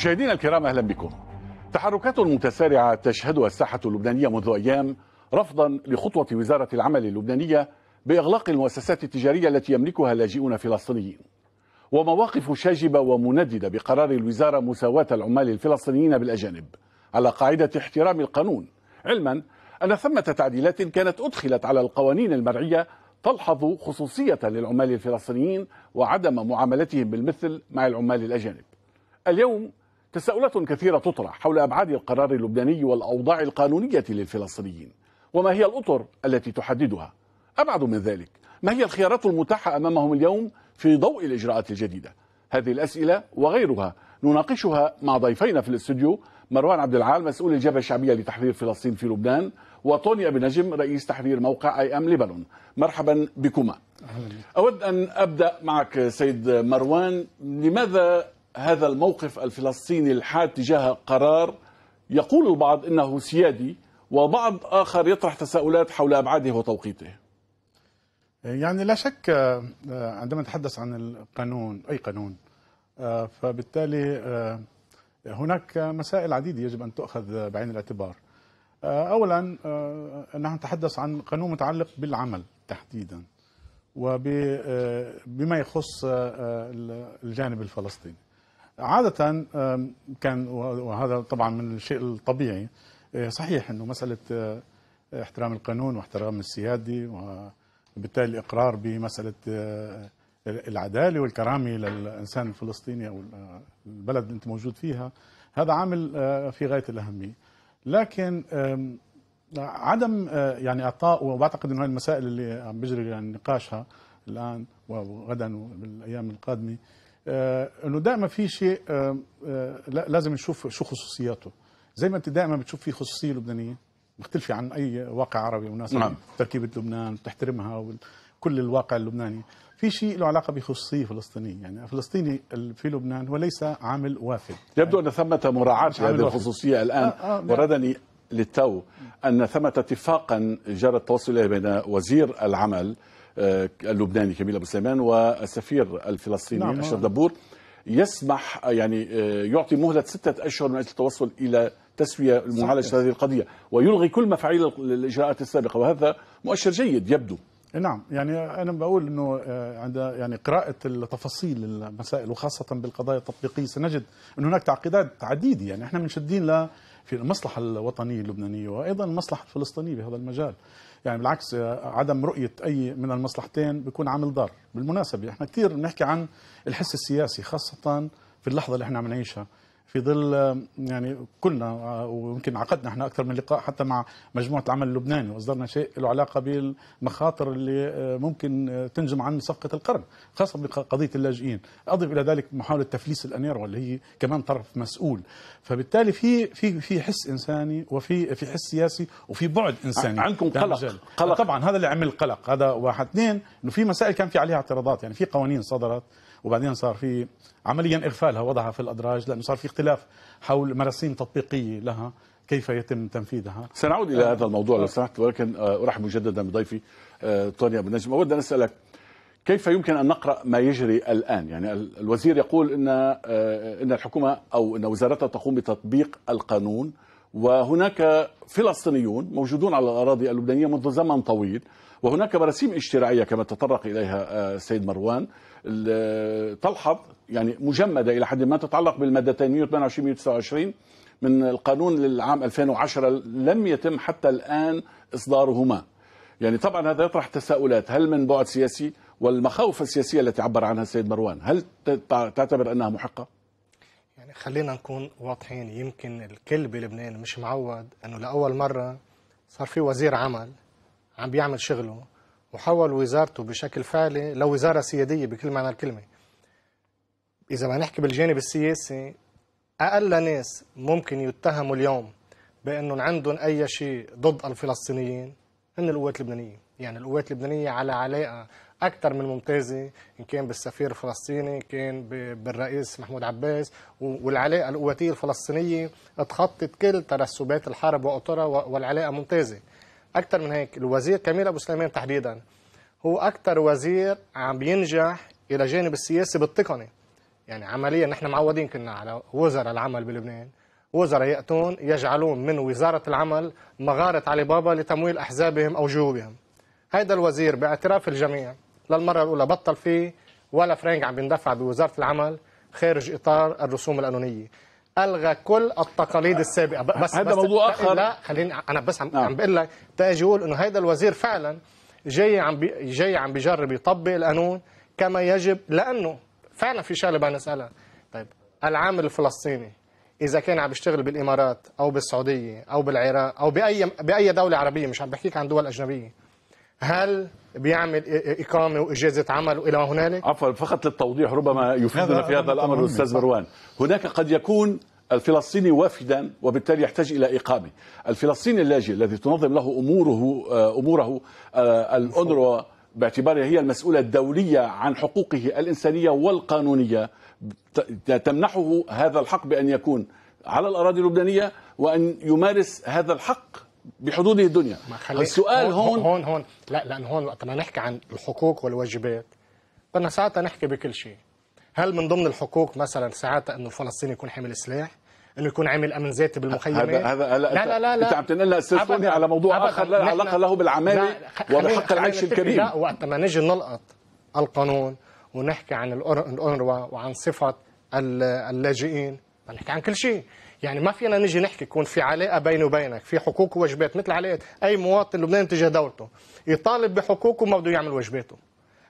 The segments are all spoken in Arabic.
مشاهدينا الكرام اهلا بكم. تحركات متسارعه تشهدها الساحه اللبنانيه منذ ايام رفضا لخطوه وزاره العمل اللبنانيه باغلاق المؤسسات التجاريه التي يملكها لاجئون فلسطينيين. ومواقف شاجبه ومندده بقرار الوزاره مساواه العمال الفلسطينيين بالاجانب على قاعده احترام القانون، علما ان ثمه تعديلات كانت ادخلت على القوانين المرعيه تلحظ خصوصيه للعمال الفلسطينيين وعدم معاملتهم بالمثل مع العمال الاجانب. اليوم تساؤلات كثيرة تطرح حول أبعاد القرار اللبناني والأوضاع القانونية للفلسطينيين وما هي الأطر التي تحددها أبعد من ذلك ما هي الخيارات المتاحة أمامهم اليوم في ضوء الإجراءات الجديدة هذه الأسئلة وغيرها نناقشها مع ضيفينا في الاستوديو مروان عبد العال مسؤول الجبهة الشعبية لتحرير فلسطين في لبنان وطوني أبي نجم رئيس تحرير موقع أي أم ليبانون مرحبا بكما أود أن أبدأ معك سيد مروان لماذا هذا الموقف الفلسطيني الحاد تجاه قرار يقول البعض انه سيادي وبعض اخر يطرح تساؤلات حول ابعاده وتوقيته. يعني لا شك آه، آه، عندما نتحدث عن القانون اي قانون آه، فبالتالي هناك مسائل عديده يجب ان تؤخذ بعين الاعتبار. اولا نحن نتحدث عن قانون متعلق بالعمل تحديدا وبما يخص الجانب الفلسطيني. عادة كان وهذا طبعا من الشيء الطبيعي آه، صحيح أنه مسألة آه، احترام القانون واحترام السيادة وبالتالي الإقرار بمسألة آه، العدالة والكرامة للإنسان الفلسطيني أو البلد اللي أنت موجود فيها هذا عامل في غاية الأهمية لكن عدم يعني اعطاء وبعتقد انه هاي المسائل اللي عم بجري يعني نقاشها الان وغدا وبالايام القادمه آه، انه دائما في شيء آه، آه، لازم نشوف شو خصوصياته زي ما انت دائما بتشوف في خصوصيه لبنانيه مختلفه عن اي واقع عربي مناسب نعم. تركيبه لبنان بتحترمها وكل الواقع اللبناني في شيء له علاقه بخصوصيه فلسطينيه يعني الفلسطيني في لبنان هو ليس عامل وافد يبدو يعني ان ثمه مراعاه لهذه الخصوصيه الان نعم. وردني للتو ان ثمه اتفاقا جرى التوصل اليه بين وزير العمل آه، اللبناني كميل ابو سليمان والسفير الفلسطيني نعم. نعم. اشرف دبور يسمح آه، يعني آه، يعطي مهله سته اشهر من اجل التوصل الى تسويه معالجه هذه القضيه ويلغي كل مفاعيل الاجراءات السابقه وهذا مؤشر جيد يبدو نعم يعني انا بقول انه عند يعني قراءه التفاصيل المسائل وخاصه بالقضايا التطبيقيه سنجد ان هناك تعقيدات عديده يعني احنا منشدين ل في المصلحة الوطنية اللبنانية وأيضا المصلحة الفلسطينية بهذا المجال يعني بالعكس آه، عدم رؤية أي من المصلحتين بيكون عامل ضار بالمناسبة احنا كثير بنحكي عن الحس السياسي خاصة في اللحظة اللي احنا عم نعيشها في ظل يعني كلنا ويمكن عقدنا احنا اكثر من لقاء حتى مع مجموعه العمل اللبناني واصدرنا شيء له علاقه بالمخاطر اللي آه، ممكن آه، تنجم عن صفقه القرن خاصه بقضيه اللاجئين اضف الى ذلك محاوله تفليس الامير واللي هي كمان طرف مسؤول فبالتالي في في في حس انساني وفي في حس سياسي وفي بعد انساني عندكم قلق, قلق طبعا هذا اللي عمل قلق هذا واحد اثنين انه في مسائل كان في عليها اعتراضات يعني في قوانين صدرت وبعدين صار في عمليا إغفالها وضعها في الأدراج لأنه صار في اختلاف حول مراسيم تطبيقية لها كيف يتم تنفيذها سنعود إلى هذا الموضوع لو سمحت ولكن أرحب مجددا بضيفي طوني آه، أبو نجم أود أن أسألك كيف يمكن ان نقرا ما يجري الان؟ يعني الوزير يقول ان آه، ان الحكومه او ان وزارتها تقوم بتطبيق القانون وهناك فلسطينيون موجودون على الاراضي اللبنانيه منذ زمن طويل وهناك مراسيم اجتماعيه كما تطرق اليها السيد آه، مروان تلحظ يعني مجمدة إلى حد ما تتعلق بالمادتين 128 129 من القانون للعام 2010 لم يتم حتى الآن إصدارهما يعني طبعا هذا يطرح تساؤلات هل من بعد سياسي والمخاوف السياسية التي عبر عنها السيد مروان هل تعتبر أنها محقة؟ يعني خلينا نكون واضحين يمكن الكل بلبنان مش معود أنه لأول مرة صار في وزير عمل عم بيعمل شغله وحول وزارته بشكل فعلي لوزارة سيادية بكل معنى الكلمة إذا ما نحكي بالجانب السياسي أقل ناس ممكن يتهموا اليوم بأنهم عندهم أي شيء ضد الفلسطينيين هن القوات اللبنانية يعني القوات اللبنانية على علاقة أكثر من ممتازة إن كان بالسفير الفلسطيني إن كان بالرئيس محمود عباس والعلاقة القواتية الفلسطينية تخطت كل ترسبات الحرب وأطرها والعلاقة ممتازة اكثر من هيك الوزير كميل ابو سليمان تحديدا هو اكثر وزير عم بينجح الى جانب السياسي بالتقني يعني عمليا نحن معودين كنا على وزراء العمل بلبنان وزراء ياتون يجعلون من وزاره العمل مغاره علي بابا لتمويل احزابهم او جيوبهم هذا الوزير باعتراف الجميع للمره الاولى بطل فيه ولا فرنك عم بيندفع بوزاره العمل خارج اطار الرسوم القانونيه الغى كل التقاليد السابقه بس هذا موضوع اخر لا خليني انا بس عم, آه. عم بقول لك تاجي يقول انه هذا الوزير فعلا جاي عم بي جاي عم بجرب يطبق القانون كما يجب لانه فعلا في شغله بدنا نسالها طيب العامل الفلسطيني اذا كان عم يشتغل بالامارات او بالسعوديه او بالعراق او باي باي دوله عربيه مش عم بحكيك عن دول اجنبيه هل بيعمل اقامه واجازه عمل والى هنالك؟ عفوا فقط للتوضيح ربما يفيدنا في هذا الامر الاستاذ مروان، هناك قد يكون الفلسطيني وافدا وبالتالي يحتاج الى اقامه، الفلسطيني اللاجئ الذي تنظم له اموره آه، اموره آه، الاونروا باعتبارها هي المسؤولة الدولية عن حقوقه الإنسانية والقانونية تمنحه هذا الحق بأن يكون على الأراضي اللبنانية وأن يمارس هذا الحق بحدوده الدنيا السؤال هون هون هون لا لان هون وقت ما نحكي عن الحقوق والواجبات بدنا ساعتها نحكي بكل شيء هل من ضمن الحقوق مثلا ساعتها انه الفلسطيني يكون حامل سلاح انه يكون عامل امن ذاتي بالمخيمات هذا هذا لا لا لا, لا انت عم تنقلنا استاذ على موضوع أبداً اخر لا علاقه له بالعماله وبحق العيش الكريم لا وقت ما نجي نلقط القانون ونحكي عن الاونروا وعن صفه اللاجئين بنحكي عن كل شيء يعني ما فينا نجي نحكي يكون في علاقه بيني وبينك في حقوق وواجبات مثل علاقه اي مواطن لبناني تجاه دولته يطالب بحقوقه ما بده يعمل واجباته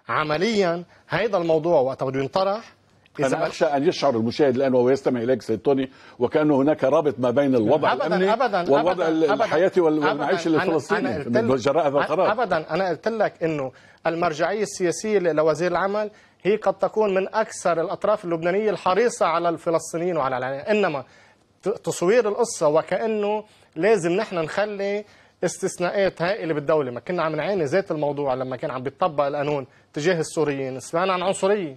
عمليا هذا الموضوع وقت بده ينطرح إذا أنا أخشى أن يشعر المشاهد الآن وهو يستمع إليك سيد توني وكأنه هناك رابط ما بين الوضع أبداً الأمني أبداً والوضع أبداً الحياتي والمعيشي الفلسطيني جراء هذا القرار أبدا أنا قلت لك أنه المرجعية السياسية لوزير العمل هي قد تكون من أكثر الأطراف اللبنانية الحريصة على الفلسطينيين وعلى العالم إنما تصوير القصه وكانه لازم نحن نخلي استثناءات هائله بالدوله ما كنا عم نعاني ذات الموضوع لما كان عم بيطبق القانون تجاه السوريين سمعنا عن عنصريه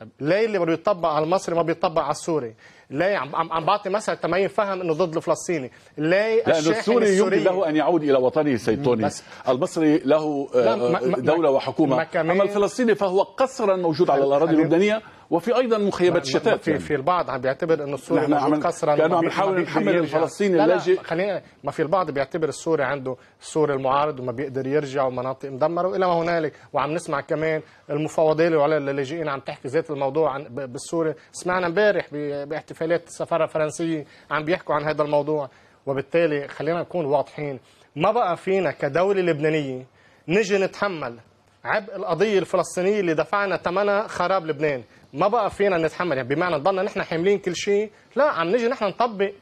طب ليه اللي بده يطبق على المصري ما بيطبق على السوري؟ ليه عم عم, بعطي مثل تما ينفهم انه ضد الفلسطيني؟ ليه لانه السوري يمكن له ان يعود الى وطنه سيد المصري له آه، دوله وحكومه اما الفلسطيني فهو قسرا موجود على الاراضي اللبنانيه وفي ايضا مخيبات الشتات في, يعني. في البعض عم بيعتبر انه السوري عم كسرا كانوا عم يحاول نحمل الفلسطيني اللاجئ خلينا ما في البعض بيعتبر السوري عنده السوري المعارض وما بيقدر يرجع ومناطق مدمره والى ما هنالك وعم نسمع كمان المفوضيه على اللاجئين عم تحكي ذات الموضوع عن بالسوري سمعنا امبارح باحتفالات السفاره الفرنسيه عم بيحكوا عن هذا الموضوع وبالتالي خلينا نكون واضحين ما بقى فينا كدوله لبنانيه نجي نتحمل عبء القضية الفلسطينية اللي دفعنا ثمنها خراب لبنان ما بقى فينا نتحمل يعني بمعنى نضلنا نحن حاملين كل شيء لا عم نجي نحن نطبق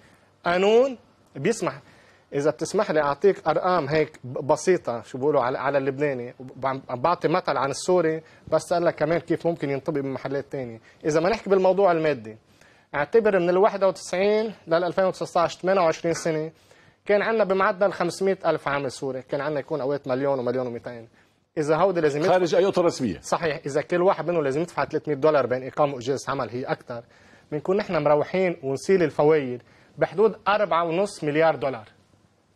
قانون بيسمح اذا بتسمح لي اعطيك ارقام هيك بسيطه شو بيقولوا على على اللبناني عم بعطي مثل عن السوري بس اقول لك كمان كيف ممكن ينطبق بمحلات ثانيه اذا ما نحكي بالموضوع المادي اعتبر من ال 91 لل 2019 28 سنه كان عندنا بمعدل 500 ألف عامل سوري كان عندنا يكون أوقات مليون ومليون و200 اذا هودي لازم يدفع خارج اي اطر رسميه صحيح اذا كل واحد منهم لازم يدفع 300 دولار بين اقامه واجازه عمل هي اكثر بنكون نحن مروحين ونسيل الفوائد بحدود 4.5 مليار دولار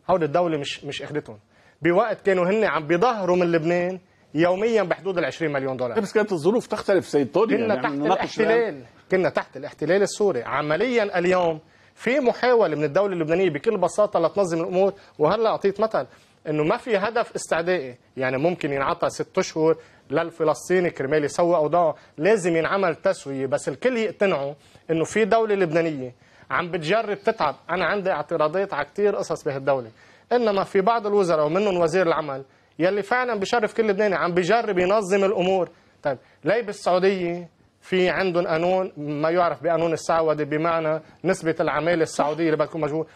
هودي الدوله مش مش اخذتهم بوقت كانوا هن عم بيظهروا من لبنان يوميا بحدود ال 20 مليون دولار إيه بس كانت الظروف تختلف سيد طارق كنا يعني تحت الاحتلال كنا تحت الاحتلال السوري عمليا اليوم في محاوله من الدوله اللبنانيه بكل بساطه لتنظم الامور وهلا اعطيت مثل انه ما في هدف استعدائي يعني ممكن ينعطى ست شهور للفلسطيني كرمال يسوي اوضاعه لازم ينعمل تسويه بس الكل يقتنعوا انه في دوله لبنانيه عم بتجرب تتعب انا عندي اعتراضات على كثير قصص بهالدوله انما في بعض الوزراء ومنهم وزير العمل يلي فعلا بشرف كل لبناني عم بجرب ينظم الامور طيب ليه بالسعوديه في عندهم قانون ما يعرف بقانون السعودي بمعنى نسبه العماله السعوديه اللي بتكون مجهوله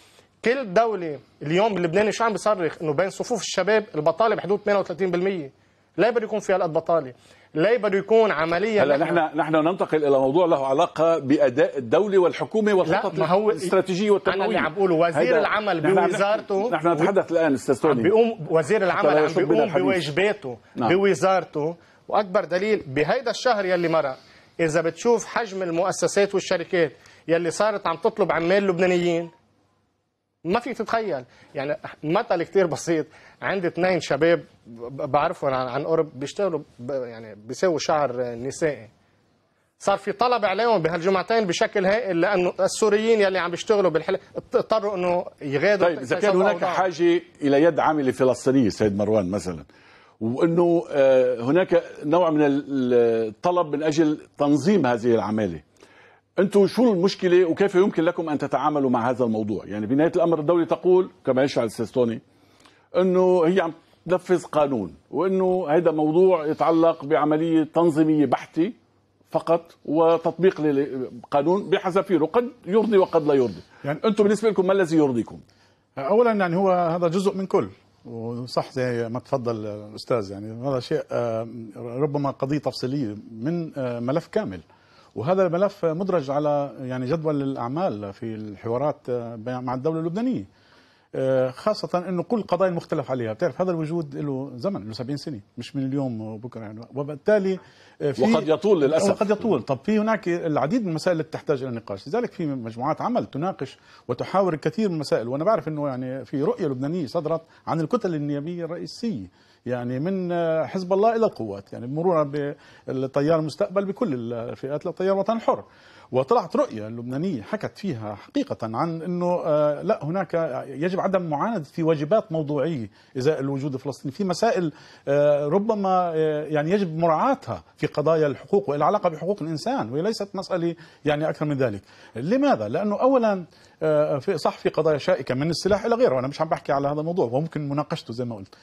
كل دولة اليوم اللبناني شو عم بيصرخ انه بين صفوف الشباب البطالة بحدود 38% لا بده يكون في هالقد بطالة لا بده يكون عمليا هلا نحن نحن ننتقل الى موضوع له علاقه باداء الدوله والحكومه والخطط الاستراتيجيه والتنمويه انا اللي عم بقوله وزير العمل بوزارته نحن نتحدث الان استاذ توني بيقوم وزير العمل عم بيقوم بواجباته نعم. بوزارته واكبر دليل بهيدا الشهر يلي مرق اذا بتشوف حجم المؤسسات والشركات يلي صارت عم تطلب عمال لبنانيين ما فيك تتخيل يعني مثل كتير بسيط عندي اثنين شباب بعرفهم عن قرب بيشتغلوا يعني بيسووا شعر نسائي صار في طلب عليهم بهالجمعتين بشكل هائل لانه السوريين يلي عم بيشتغلوا بالحل اضطروا انه يغادروا طيب اذا كان هناك أوضاع. حاجه الى يد عامله فلسطينيه سيد مروان مثلا وانه آه، هناك نوع من الطلب من اجل تنظيم هذه العماله انتم شو المشكله وكيف يمكن لكم ان تتعاملوا مع هذا الموضوع؟ يعني بنهايه الامر الدوله تقول كما يشعر السيستوني انه هي عم تنفذ قانون وانه هذا موضوع يتعلق بعمليه تنظيميه بحته فقط وتطبيق للقانون بحذافيره قد يرضي وقد لا يرضي يعني انتم بالنسبه لكم ما الذي يرضيكم اولا يعني هو هذا جزء من كل وصح زي ما تفضل الاستاذ يعني هذا شيء آه، ربما قضيه تفصيليه من آه، ملف كامل وهذا الملف مدرج على يعني جدول الاعمال في الحوارات مع الدوله اللبنانيه آه، خاصة انه كل القضايا المختلف عليها، بتعرف هذا الوجود له زمن له 70 سنة مش من اليوم وبكره يعني وبالتالي آه، في وقد يطول للاسف وقد يطول، طب في هناك العديد من المسائل التي تحتاج الى نقاش، لذلك في مجموعات عمل تناقش وتحاور الكثير من المسائل، وانا بعرف انه يعني في رؤية لبنانية صدرت عن الكتل النيابية الرئيسية يعني من حزب الله الى القوات يعني مرورا بالتيار المستقبل بكل الفئات للتيار الوطني الحر وطلعت رؤيه لبنانيه حكت فيها حقيقه عن انه آه، لا هناك يجب عدم معانده في واجبات موضوعيه ازاء الوجود الفلسطيني في مسائل آه، ربما آه، يعني يجب مراعاتها في قضايا الحقوق والعلاقه بحقوق الانسان وهي ليست مساله يعني اكثر من ذلك لماذا لانه اولا في صح في قضايا شائكه من السلاح الى غيره وانا مش عم بحكي على هذا الموضوع وممكن مناقشته زي ما قلت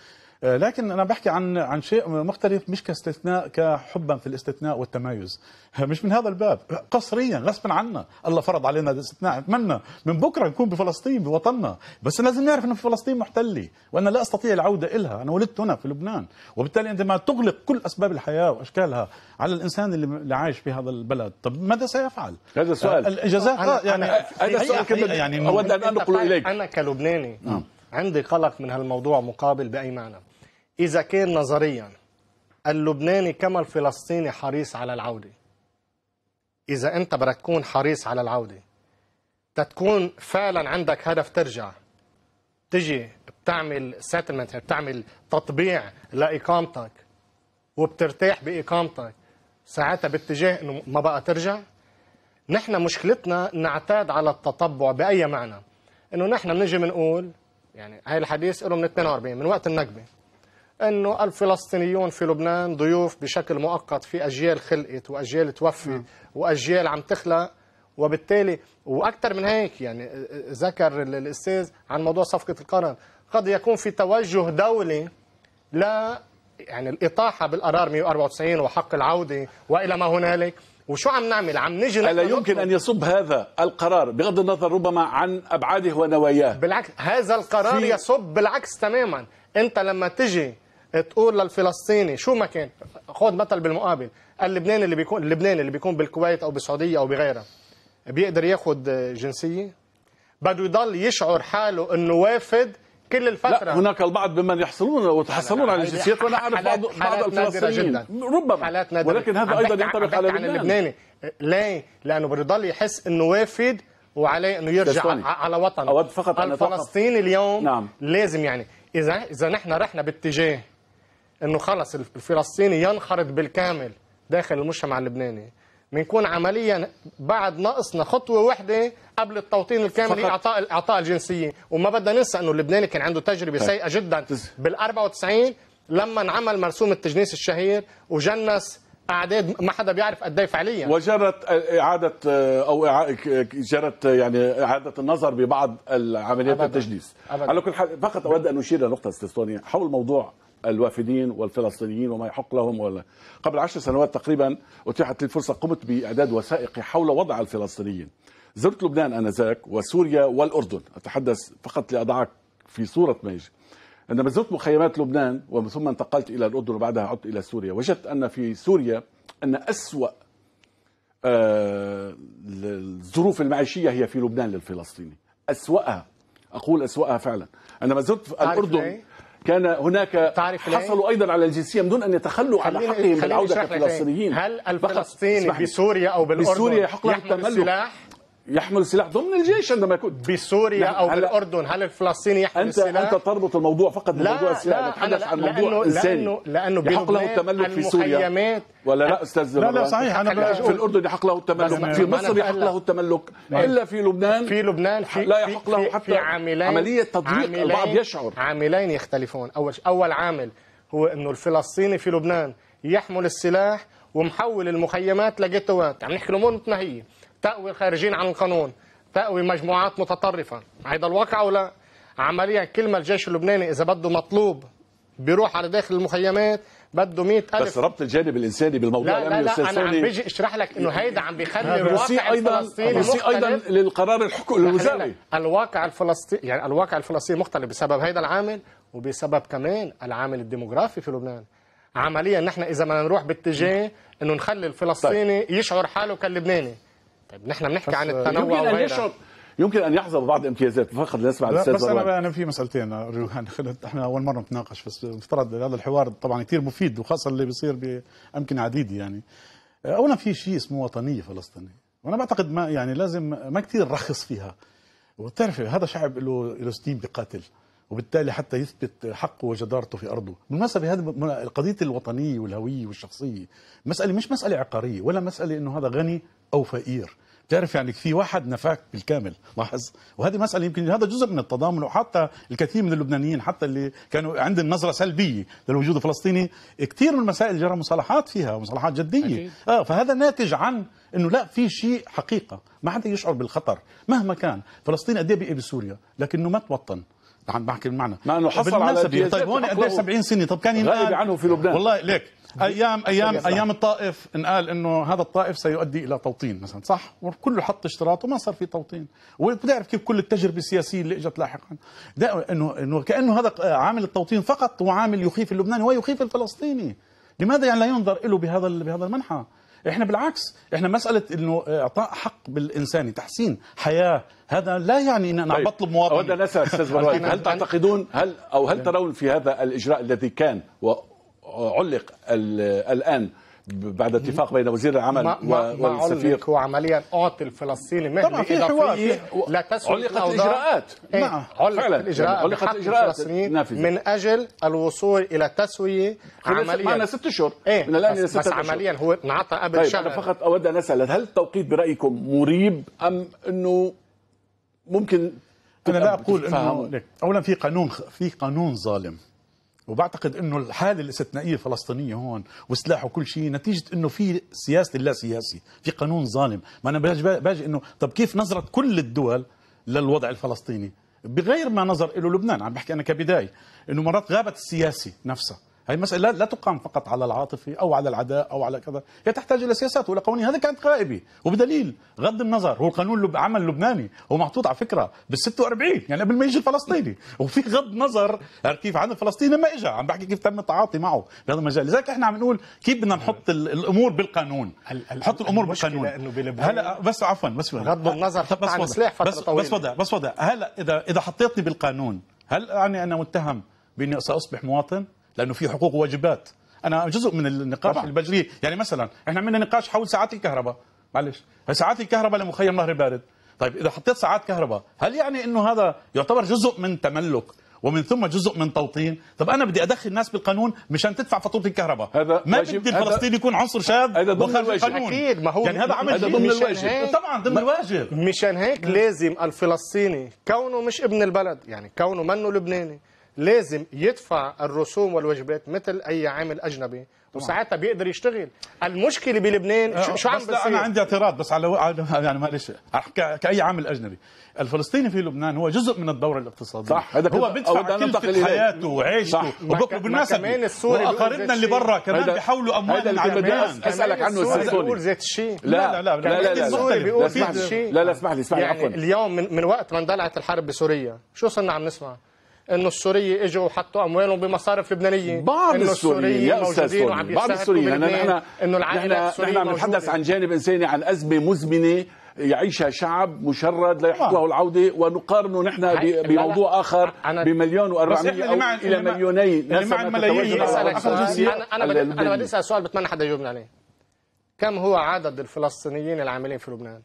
آه، لكن انا بحكي عن عن شيء مختلف مش كاستثناء كحبا في الاستثناء والتمايز مش من هذا الباب قصريا غصبا عنا الله فرض علينا الاستثناء اتمنى من بكره نكون بفلسطين بوطننا بس لازم نعرف انه فلسطين محتله وانا لا استطيع العوده الها انا ولدت هنا في لبنان وبالتالي عندما تغلق كل اسباب الحياه واشكالها على الانسان اللي عايش في هذا البلد طب ماذا سيفعل هذا السؤال آه، الاجازات يعني هذا السؤال كنا يعني اود ان انقله اليك انا كلبناني نعم. عندي قلق من هالموضوع مقابل باي معنى إذا كان نظريا اللبناني كما الفلسطيني حريص على العودة إذا أنت بدك تكون حريص على العودة تتكون فعلا عندك هدف ترجع تجي بتعمل ساتلمنت بتعمل تطبيع لإقامتك وبترتاح بإقامتك ساعتها باتجاه انه ما بقى ترجع نحن مشكلتنا نعتاد على التطبع باي معنى انه نحن بنجي بنقول يعني هاي الحديث له من 42 من وقت النكبه أنه الفلسطينيون في لبنان ضيوف بشكل مؤقت في أجيال خلقت وأجيال توفت نعم. وأجيال عم تخلق وبالتالي وأكثر من هيك يعني آه، آه، ذكر الأستاذ عن موضوع صفقة القرن قد يكون في توجه دولي لا يعني الإطاحة بالقرار 194 وحق العودة وإلى ما هنالك وشو عم نعمل عم نجي الا يمكن ان يصب هذا القرار بغض النظر ربما عن ابعاده ونواياه بالعكس هذا القرار يصب بالعكس تماما انت لما تجي تقول للفلسطيني شو ما كان خذ مثل بالمقابل اللبناني اللي بيكون اللبناني اللي بيكون بالكويت او بالسعوديه او بغيرها بيقدر ياخذ جنسيه بده يضل يشعر حاله انه وافد كل الفترة لا هناك البعض ممن يحصلون وتحصلون على الجنسيات وانا اعرف بعض بعض الفلسطينيين ربما حالات نادرة ولكن هذا ايضا ينطبق على اللبناني. اللبناني ليه؟ لانه بده يضل يحس انه وافد وعليه انه يرجع دستوني. على وطنه اود فقط ان الفلسطيني اليوم نعم. لازم يعني اذا اذا نحن رحنا باتجاه انه خلص الفلسطيني ينخرط بالكامل داخل المجتمع اللبناني بنكون عمليا بعد ناقصنا خطوه واحده قبل التوطين الكامل هي اعطاء اعطاء الجنسيه وما بدنا ننسى انه اللبناني كان عنده تجربه طيب. سيئه جدا بال94 لما انعمل مرسوم التجنيس الشهير وجنس اعداد ما حدا بيعرف قد ايه فعليا وجرت اعاده او جرت يعني اعاده النظر ببعض العمليات أبداً. التجنيس أبداً. على كل حال فقط اود ان اشير لنقطه استثنائيه حول موضوع الوافدين والفلسطينيين وما يحق لهم ولا قبل عشر سنوات تقريبا اتيحت لي الفرصه قمت باعداد وثائقي حول وضع الفلسطينيين زرت لبنان انذاك وسوريا والاردن اتحدث فقط لاضعك في صوره ما يجري عندما زرت مخيمات لبنان ومن ثم انتقلت إلى الأردن وبعدها عدت إلى سوريا وجدت أن في سوريا أن أسوأ آه، الظروف المعيشية هي في لبنان للفلسطيني أسوأها أقول أسوأها فعلا عندما زرت الأردن كان هناك تعرف حصلوا ايضا على الجنسيه من دون ان يتخلوا على حقهم بالعوده كفلسطينيين هل الفلسطيني بسوريا او بالاردن بسوريا يحق له التملك يحمل سلاح ضمن الجيش عندما يكون بسوريا نعم، او بالاردن هل الفلسطيني يحمل انت سلاح؟ انت تربط الموضوع فقط بموضوع السلاح نتحدث عن موضوع لأنه انساني لانه لانه يحق له التملك في سوريا ولا لا استاذ لا لا صحيح انا في الاردن يحق له التملك في مصر يحق له التملك الا في لبنان في لبنان في لا يحق له حتى في عمليه تضييق البعض يشعر عاملين يختلفون اول اول عامل هو انه الفلسطيني في لبنان يحمل السلاح ومحول المخيمات لجيتوات عم يعني نحكي الامور متناهيه تأوي الخارجين عن القانون تأوي مجموعات متطرفة هيدا الواقع ولا عمليا كلمة الجيش اللبناني إذا بده مطلوب بيروح على داخل المخيمات بده 100 ألف بس ربط الجانب الانساني بالموضوع لا لا, لا انا عم يعني بيجي اشرح لك انه هيدا عم بيخلي الواقع أيضاً الفلسطيني مختلف ايضا للقرار الحكومي الوزاري الواقع الفلسطيني يعني الواقع الفلسطيني مختلف بسبب هيدا العامل وبسبب كمان العامل الديموغرافي في لبنان عمليا نحن اذا بدنا نروح باتجاه انه نخلي الفلسطيني طيب. يشعر حاله كاللبناني طيب نحن بنحكي عن التنوع يمكن ان يشعر يمكن ان يحظى ببعض الامتيازات فقط لنسمع الاستاذ بس انا انا في مسالتين يعني احنا اول مره نتناقش بس مفترض هذا الحوار طبعا كثير مفيد وخاصه اللي بيصير بامكن عديده يعني اولا في شيء اسمه وطنيه فلسطينيه وانا بعتقد ما يعني لازم ما كثير رخص فيها وبتعرفي هذا شعب له له سنين بقاتل وبالتالي حتى يثبت حقه وجدارته في ارضه، بالمناسبه هذه قضيه الوطنيه والهويه والشخصيه، مساله مش مساله عقاريه ولا مساله انه هذا غني او فقير، بتعرف يعني في واحد نفاك بالكامل لاحظ وهذه مساله يمكن هذا جزء من التضامن وحتى الكثير من اللبنانيين حتى اللي كانوا عندهم نظره سلبيه للوجود الفلسطيني كثير من المسائل جرى مصالحات فيها مصالحات جديه أكيد. اه فهذا ناتج عن انه لا في شيء حقيقه ما حدا يشعر بالخطر مهما كان فلسطين قد ايه بسوريا لكنه ما توطن عم بحكي بالمعنى ما انه حصل على طيب هون قد 70 إيه سنه طب كان ينقال عنه في لبنان والله ليك ايام ايام ايام الطائف انقال انه هذا الطائف سيؤدي الى توطين مثلا صح وكله حط اشتراط وما صار في توطين وبتعرف كيف كل التجربه السياسيه اللي اجت لاحقا انه انه كانه هذا عامل التوطين فقط وعامل يخيف اللبناني ويخيف الفلسطيني لماذا يعني لا ينظر له بهذا بهذا المنحى احنا بالعكس احنا مساله انه اعطاء حق بالانساني تحسين حياه هذا لا يعني ان انا طيب. بطلب مواطن اود ان اسال استاذ هل تعتقدون هل او هل ترون في هذا الاجراء الذي كان و علق الان بعد اتفاق بين وزير العمل ما والسفير ما هو عمليا اعطي الفلسطيني مهنه طبعا في حوار لا تسوى علقت الاجراءات إيه، نعم علقت الاجراءات علقت الاجراءات نافذة. من اجل الوصول الى تسويه عمليا معنا ست اشهر إيه؟ من الان الى ست اشهر بس عمليا هو انعطى قبل طيب شهر انا فقط اود ان اسال هل التوقيت برايكم مريب ام انه ممكن انا لا اقول انه اولا في قانون في قانون ظالم وبعتقد انه الحاله الاستثنائيه الفلسطينيه هون وسلاح وكل شيء نتيجه انه في سياسه اللا سياسي في قانون ظالم ما انا باجي, باجي انه طب كيف نظره كل الدول للوضع الفلسطيني بغير ما نظر له لبنان عم بحكي انا كبدايه انه مرات غابت السياسي نفسه هي مسألة لا تقام فقط على العاطفة أو على العداء أو على كذا هي تحتاج إلى سياسات وإلى قوانين هذا كانت غائبة وبدليل غض النظر هو القانون عمل لبناني هو محطوط على فكرة بال 46 يعني قبل ما يجي الفلسطيني وفي غض نظر كيف عن الفلسطيني ما إجا عم بحكي كيف تم التعاطي معه بهذا المجال لذلك احنا عم نقول كيف بدنا نحط الأمور بالقانون نحط الأمور بالقانون هلا بس عفوا بس غض النظر بس عن سلاح فترة بس طويلة بس وضع بس وضع هلا إذا إذا حطيتني بالقانون هل يعني أنا متهم بإني سأصبح مواطن؟ لانه في حقوق وواجبات انا جزء من النقاش طبعا. البجري يعني مثلا احنا عندنا نقاش حول ساعات الكهرباء معلش ساعات الكهرباء لمخيم نهر بارد طيب اذا حطيت ساعات كهرباء هل يعني انه هذا يعتبر جزء من تملك ومن ثم جزء من توطين طب انا بدي ادخل الناس بالقانون مشان تدفع فاتوره الكهرباء هذا ما بدي الفلسطيني يكون عنصر شاذ هذا ضمن الواجب اكيد ما هو يعني هذا عمل هذا ضمن الواجب طبعا ضمن الواجب مشان هيك لازم الفلسطيني كونه مش ابن البلد يعني كونه منه لبناني لازم يدفع الرسوم والواجبات مثل اي عامل اجنبي وساعتها بيقدر يشتغل المشكله بلبنان شو آه، عم بس انا عندي اعتراض بس على يعني معلش كاي عامل اجنبي الفلسطيني في لبنان هو جزء من الدوره الاقتصاديه صح هو بيدفع كلفه حياته وعيشته وبكره بالمناسبه كمان السوري واقاربنا اللي برا كمان بيحولوا اموال على لبنان اسالك عنه السوري بيقول ذات الشيء لا لا لا لا لا لا السوري بيقول ذات الشيء لا لا اسمح لي اسمح لي عفوا اليوم من وقت ما اندلعت الحرب بسوريا شو صرنا عم نسمع؟ انه السوريه اجوا وحطوا اموالهم بمصارف لبنانيه بعض السوريين يا استاذ بعض السوريين انه العائلات السوريه نحن نتحدث عن جانب انساني عن ازمه مزمنه يعيشها شعب مشرد لا يحق له آه. العوده ونقارنه نحن بموضوع لا لا. اخر بمليون و400 الى مليوني ناس مع الملايين انا انا بدي اسال سؤال بتمنى حدا يجاوبني عليه كم هو عدد الفلسطينيين العاملين في لبنان؟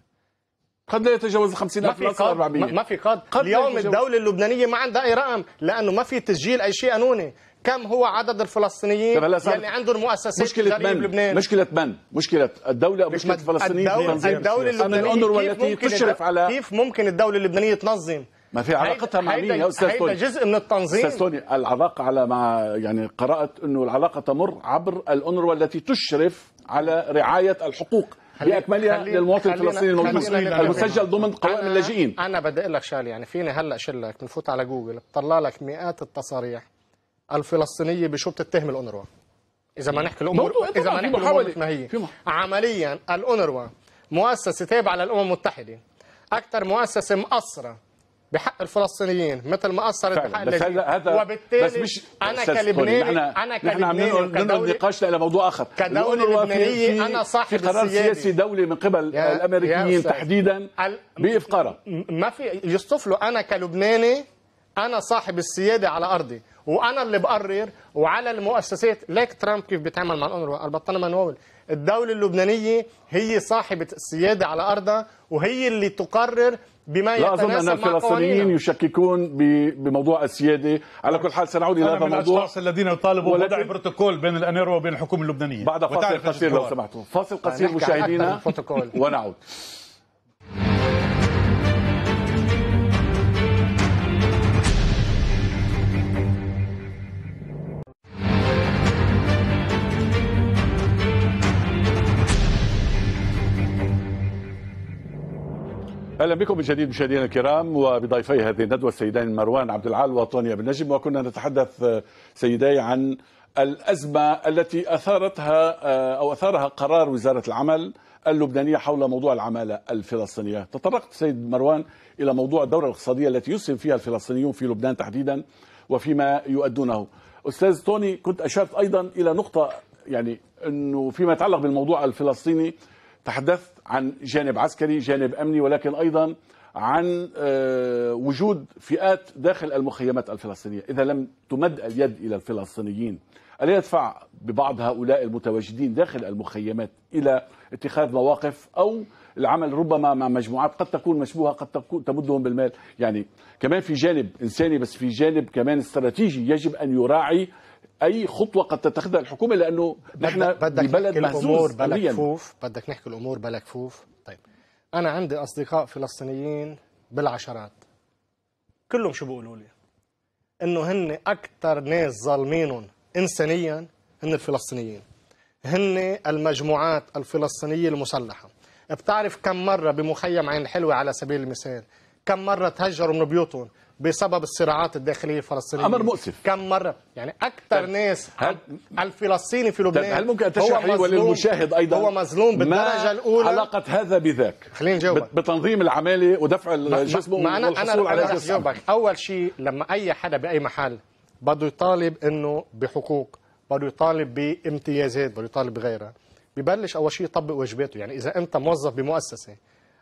قد لا يتجاوز ال 50000 ما في قد ما في قد اليوم الدوله اللبنانيه ما عندها اي رقم لانه ما في تسجيل اي شيء قانوني كم هو عدد الفلسطينيين طيب، اللي عندهم مؤسسات مشكلة من لبنان مشكلة من مشكلة الدولة أو مشكلة الفلسطينيين الدولة, الدولة اللبنانية كيف ممكن تشرف على كيف ممكن الدولة اللبنانية تنظم ما في علاقتها مع مين يا استاذ توني؟ جزء من التنظيم استاذ توني العلاقه على مع يعني قرات انه العلاقه تمر عبر الانروا التي تشرف على رعايه الحقوق باكملها للمواطن الفلسطيني الموجود المسجل ضمن قوائم اللاجئين انا بدي اقول لك شغله يعني فيني هلا شلك بنفوت على جوجل بطلع لك مئات التصاريح الفلسطينيه بشو بتتهم الاونروا اذا ما نحكي الامور اذا ما نحكي الامور ما هي عمليا الاونروا مؤسسه تابعه للامم المتحده اكثر مؤسسه مقصره بحق الفلسطينيين مثل ما اثرت بحق بس هذا وبالتالي بس مش انا كلبناني انا كلبناني عم ننقل نقاش الى موضوع اخر كدوله لبنانيه انا صاحب في قرار سياسي دولي من قبل يا الامريكيين يا تحديدا بافقاره ما في يصطف له انا كلبناني انا صاحب السياده على ارضي وانا اللي بقرر وعلى المؤسسات ليك ترامب كيف بيتعامل مع الانروا البطانه منوول الدوله اللبنانيه هي صاحبه السياده على ارضها وهي اللي تقرر بما لا اظن ان الفلسطينيين يشككون بموضوع السياده على كل حال سنعود الى هذا الموضوع من الاشخاص الذين يطالبوا بوضع بروتوكول بين الانيرو وبين الحكومه اللبنانيه بعد فاصل قصير لو سمحتوا فاصل قصير مشاهدينا ونعود اهلا بكم من جديد مشاهدينا الكرام وبضيفي هذه الندوه السيدان مروان عبد العال وطونيا بن نجم وكنا نتحدث آه، سيداي عن الازمه التي اثارتها آه، او اثارها قرار وزاره العمل اللبنانيه حول موضوع العماله الفلسطينيه. تطرقت سيد مروان الى موضوع الدوره الاقتصاديه التي يسهم فيها الفلسطينيون في لبنان تحديدا وفيما يؤدونه. استاذ توني كنت اشرت ايضا الى نقطه يعني انه فيما يتعلق بالموضوع الفلسطيني تحدثت عن جانب عسكري جانب أمني ولكن أيضا عن آه، وجود فئات داخل المخيمات الفلسطينية إذا لم تمد اليد إلى الفلسطينيين ألا يدفع ببعض هؤلاء المتواجدين داخل المخيمات إلى اتخاذ مواقف أو العمل ربما مع مجموعات قد تكون مشبوهة قد تكون تمدهم بالمال يعني كمان في جانب إنساني بس في جانب كمان استراتيجي يجب أن يراعي اي خطوه قد تتخذها الحكومه لانه نحن بدك ببلد مهزوز بلا كفوف بدك نحكي الامور بلا كفوف طيب انا عندي اصدقاء فلسطينيين بالعشرات كلهم شو بيقولوا لي انه هن اكثر ناس ظالمينهم انسانيا هن الفلسطينيين هن المجموعات الفلسطينيه المسلحه بتعرف كم مره بمخيم عين الحلوه على سبيل المثال كم مره تهجروا من بيوتهم بسبب الصراعات الداخليه الفلسطينيه امر مؤسف كم مره يعني اكثر طيب. ناس هل الفلسطيني في لبنان طيب، هل ممكن تشرح لي وللمشاهد ايضا هو مظلوم بالدرجه الاولى علاقه هذا بذاك خلينا نجاوبك بتنظيم العماله ودفع الجسم ما انا أنا الجسم اول شيء لما اي حدا باي محل بده يطالب انه بحقوق بده يطالب بامتيازات بده يطالب بغيرها ببلش اول شيء يطبق واجباته يعني اذا انت موظف بمؤسسه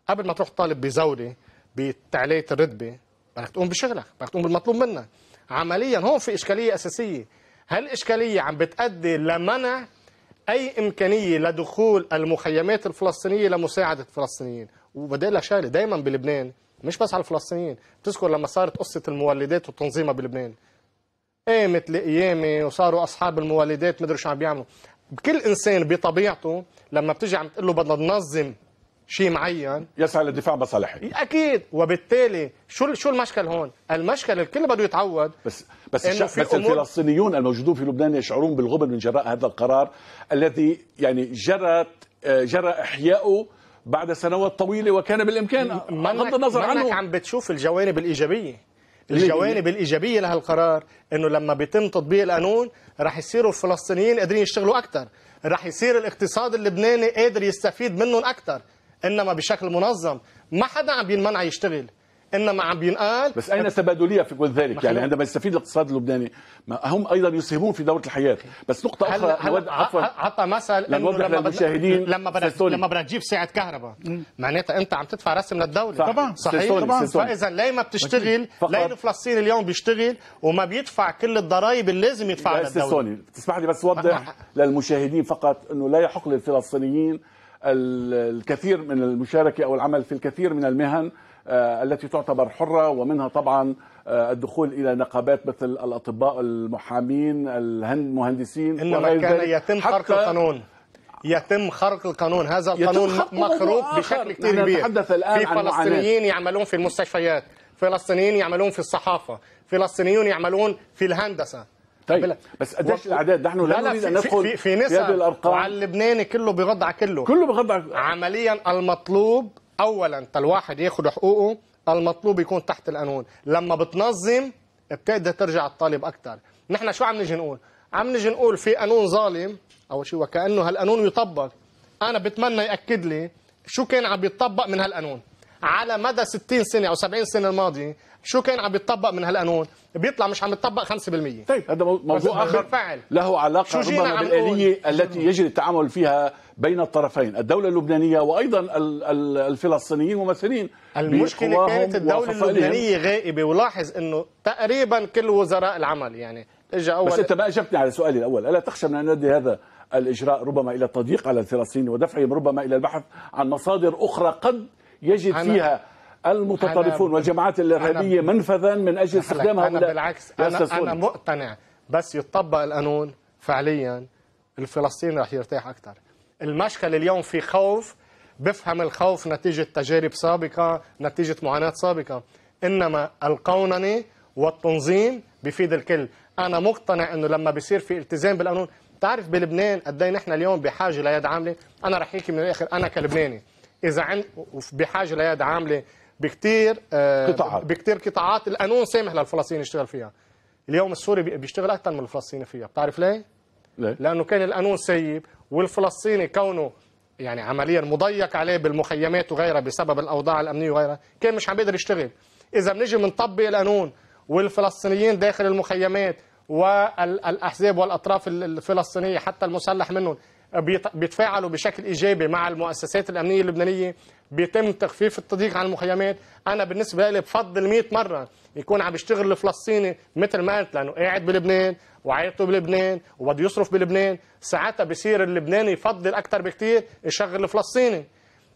قبل ما تروح تطالب بزوده بتعليه الرتبه بدك تقوم بشغلك بدك تقوم بالمطلوب منك عمليا هون في إشكالية أساسية هالإشكالية عم بتأدي لمنع أي إمكانية لدخول المخيمات الفلسطينية لمساعدة الفلسطينيين وبدي أقول لك شغلة دايما بلبنان مش بس على الفلسطينيين بتذكر لما صارت قصة المولدات والتنظيمها بلبنان قامت لقيامة وصاروا أصحاب المولدات مدري شو عم بيعملوا بكل إنسان بطبيعته لما بتجي عم تقول له بدنا ننظم شيء معين يسعى للدفاع بصالحه اكيد وبالتالي شو شو المشكل هون المشكل الكل بده يتعود بس بس في بس الفلسطينيون الموجودون في لبنان يشعرون بالغبن من جراء هذا القرار الذي يعني جرت آه، جرى احياؤه بعد سنوات طويله وكان بالامكان بغض النظر عنه عم بتشوف الجوانب الايجابيه الجوانب الايجابيه لهالقرار انه لما بيتم تطبيق القانون رح يصيروا الفلسطينيين قادرين يشتغلوا اكثر رح يصير الاقتصاد اللبناني قادر يستفيد منهم اكثر انما بشكل منظم ما حدا عم بينمنع يشتغل انما عم بينقال بس اين التبادليه في كل ذلك؟ يعني عندما يستفيد الاقتصاد اللبناني ما هم ايضا يسهمون في دوره الحياه، بس نقطه هل اخرى هل عفوا عطى مثل لما للمشاهدين لما بدنا لما بدنا تجيب ساعه كهرباء معناتها انت عم تدفع رسم للدوله طبعا صحيح طبعا فاذا ليه ما بتشتغل ليه الفلسطيني اليوم بيشتغل وما بيدفع كل الضرائب اللي لازم يدفعها للدوله تسمح لي بس اوضح للمشاهدين فقط انه لا يحق للفلسطينيين الكثير من المشاركة أو العمل في الكثير من المهن آه، التي تعتبر حرة ومنها طبعا آه، الدخول إلى نقابات مثل الأطباء المحامين المهندسين إنما كان يتم خرق القانون يتم خرق القانون هذا القانون مخروق بشكل كثير كبير نتحدث الآن في فلسطينيين يعملون في المستشفيات فلسطينيين يعملون في الصحافة فلسطينيون يعملون في الهندسة طيب. بس قديش و... الاعداد نحن لا, لا نريد ان ندخل في, في نسب الارقام وعلى اللبناني كله بيغض على كله كله بيغض على عمليا المطلوب اولا الواحد ياخذ حقوقه المطلوب يكون تحت القانون لما بتنظم بتقدر ترجع الطالب اكثر نحن شو عم نجي نقول عم نجي نقول في قانون ظالم اول شيء وكانه هالقانون يطبق انا بتمنى ياكد لي شو كان عم بيتطبق من هالقانون على مدى 60 سنه او 70 سنه الماضيه شو كان عم يتطبق من هالقانون بيطلع مش عم يتطبق 5% طيب هذا موضوع اخر فعل. له علاقه ربما بالاليه التي يجري التعامل فيها بين الطرفين الدولة اللبنانية وأيضا الفلسطينيين ممثلين المشكلة كانت الدولة اللبنانية غائبة ولاحظ أنه تقريبا كل وزراء العمل يعني اجى أول بس أنت ما أجبتني على سؤالي الأول ألا تخشى من أن يؤدي هذا الإجراء ربما إلى التضييق على الفلسطينيين ودفعهم ربما إلى البحث عن مصادر أخرى قد يجد فيها المتطرفون والجماعات الارهابيه منفذا من اجل استخدام انا بالعكس انا انا مقتنع بس يطبق القانون فعليا الفلسطيني رح يرتاح اكثر المشكلة اليوم في خوف بفهم الخوف نتيجه تجارب سابقه نتيجه معاناه سابقه انما القوننه والتنظيم بفيد الكل انا مقتنع انه لما بيصير في التزام بالقانون تعرف بلبنان قد ايه نحن اليوم بحاجه ليد عامله انا رح احكي من الاخر انا كلبناني اذا عند بحاجه ليد عامله بكثير آه، قطاعات بكثير قطاعات القانون سامح للفلسطيني يشتغل فيها اليوم السوري بيشتغل اكثر من الفلسطيني فيها بتعرف ليه؟ ليه؟ لانه كان القانون سيب والفلسطيني كونه يعني عمليا مضيق عليه بالمخيمات وغيرها بسبب الاوضاع الامنيه وغيرها كان مش عم بيقدر يشتغل اذا بنجي بنطبق القانون والفلسطينيين داخل المخيمات والاحزاب والاطراف الفلسطينيه حتى المسلح منهم بيتفاعلوا بشكل ايجابي مع المؤسسات الامنيه اللبنانيه بيتم تخفيف التضييق على المخيمات انا بالنسبه لي بفضل 100 مره يكون عم يشتغل الفلسطيني مثل ما قلت لانه قاعد بلبنان وعائلته بلبنان وبده يصرف بلبنان ساعتها بصير اللبناني يفضل اكثر بكثير يشغل الفلسطيني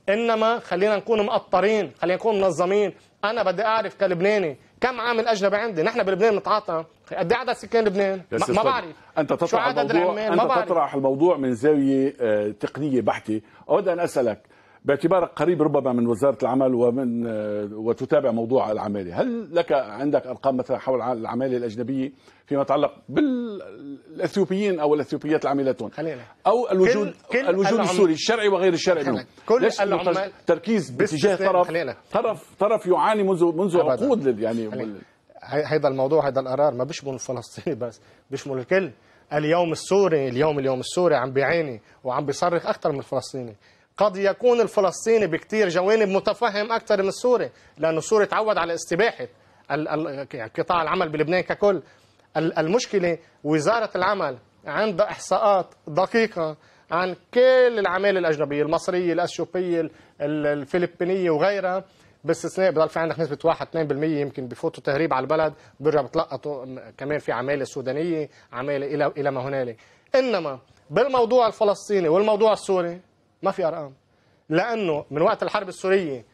انما خلينا نكون مقطرين خلينا نكون منظمين انا بدي اعرف كلبناني كم عامل اجنبي عندي نحن بلبنان نتعاطى قد إيه عدد سكان لبنان ما بعرف انت تطرح الموضوع انت تطرح الموضوع من زاويه آه، تقنيه بحته اود ان اسالك باعتبارك قريب ربما من وزاره العمل ومن آه، وتتابع موضوع العماله، هل لك عندك ارقام مثلا حول العماله الاجنبيه فيما يتعلق بالاثيوبيين او الاثيوبيات العاملاتون؟ خلينا او الوجود كل الوجود السوري الشرعي وغير الشرعي منهم كل ليش العمال تركيز باتجاه طرف طرف طرف يعاني منذ منذ عقود يعني هذا الموضوع هذا القرار ما بيشمل الفلسطيني بس بيشمل الكل اليوم السوري اليوم اليوم السوري عم بيعاني وعم بيصرخ اكثر من الفلسطيني قد يكون الفلسطيني بكثير جوانب متفهم أكثر من السوري لانه السوري تعود على استباحة يعني قطاع العمل بلبنان ككل المشكلة وزارة العمل عندها إحصاءات دقيقة عن كل العمالة الأجنبية المصرية الأثيوبية الفلبينية وغيرها باستثناء بضل في عندك نسبة 1 2% يمكن بفوتوا تهريب على البلد بيرجع بتلقطوا كمان في عمالة سودانية عمالة إلى إلى ما هنالك إنما بالموضوع الفلسطيني والموضوع السوري ما في ارقام لانه من وقت الحرب السوريه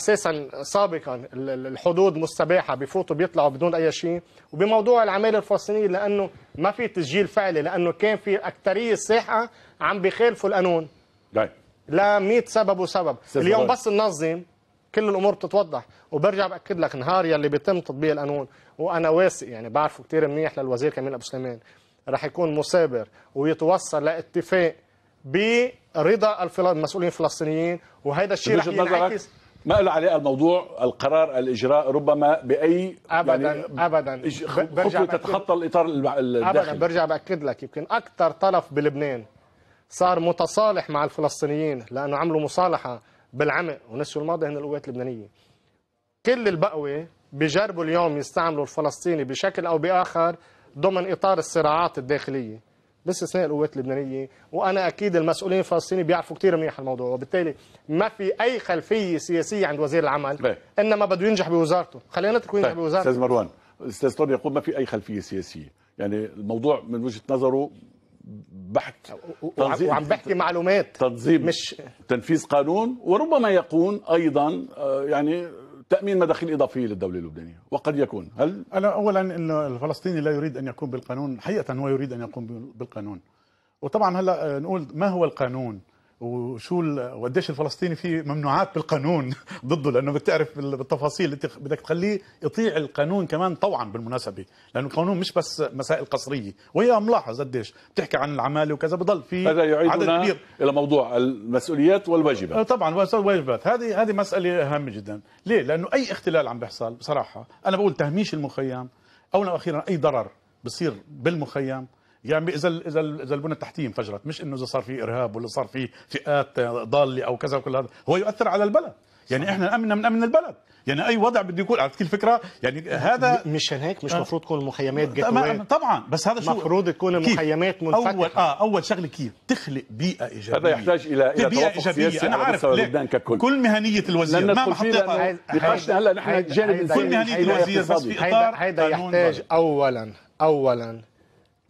اساسا سابقا الحدود مستباحه بفوتوا بيطلعوا بدون اي شيء وبموضوع العماله الفلسطينيه لانه ما في تسجيل فعلي لانه كان في اكثريه الساحه عم بيخالفوا القانون لا 100 سبب وسبب اليوم بس ننظم كل الامور بتتوضح وبرجع باكد لك نهار يلي بيتم تطبيق القانون وانا واثق يعني بعرفه كثير منيح للوزير كمال ابو سليمان رح يكون مثابر ويتوصل لاتفاق برضا المسؤولين الفلسطينيين وهذا الشيء رح ينعكس ما له علاقه الموضوع القرار الاجراء ربما باي ابدا يعني ابدا برجع تتخطى الاطار الداخلي ابدا برجع باكد لك يمكن اكثر طرف بلبنان صار متصالح مع الفلسطينيين لانه عملوا مصالحه بالعمق ونسوا الماضي هن القوات اللبنانيه كل البقوه بجربوا اليوم يستعملوا الفلسطيني بشكل او باخر ضمن اطار الصراعات الداخليه باستثناء القوات اللبنانيه وانا اكيد المسؤولين الفلسطينيين بيعرفوا كثير منيح الموضوع وبالتالي ما في اي خلفيه سياسيه عند وزير العمل بي. طيب. انما بده ينجح بوزارته خلينا نتركه ينجح طيب، بوزارته استاذ مروان استاذ طارق يقول ما في اي خلفيه سياسيه يعني الموضوع من وجهه نظره بحث تنظيم وعم بحكي معلومات تنظيم مش تنفيذ قانون وربما يكون ايضا آه، يعني تامين مداخيل اضافيه للدوله اللبنانيه وقد يكون هل انا اولا انه الفلسطيني لا يريد ان يقوم بالقانون حقيقه هو يريد ان يقوم بالقانون وطبعا هلا نقول ما هو القانون وشو وقديش الفلسطيني في ممنوعات بالقانون ضده لانه بتعرف بالتفاصيل انت بدك تخليه يطيع القانون كمان طوعا بالمناسبه لانه القانون مش بس مسائل قصريه وهي ملاحظ قديش بتحكي عن العماله وكذا بضل في هذا يعيدنا عدد كبير الى موضوع المسؤوليات والواجبات آه، طبعا والواجبات هذه هذه مساله هامه جدا ليه لانه اي اختلال عم بيحصل بصراحه انا بقول تهميش المخيم اولا واخيرا اي ضرر بصير بالمخيم يعني اذا اذا اذا البنى التحتيه انفجرت مش انه اذا صار في ارهاب ولا صار في فئات ضاله او كذا وكل هذا هو يؤثر على البلد يعني صحيح. احنا امننا من امن البلد يعني اي وضع بده يكون على كل الفكره يعني هذا مشان هيك مش المفروض تكون المخيمات طبعا بس هذا شو المفروض تكون المخيمات منفتحه اول اه اول شغله كيف تخلق بيئه ايجابيه هذا يحتاج الى الى بيئه ايجابيه انا عارف ككل كل مهنيه الوزير ما محطتها نقاشنا هلا نحن جانب كل مهنيه الوزير بس في اطار هذا يحتاج اولا اولا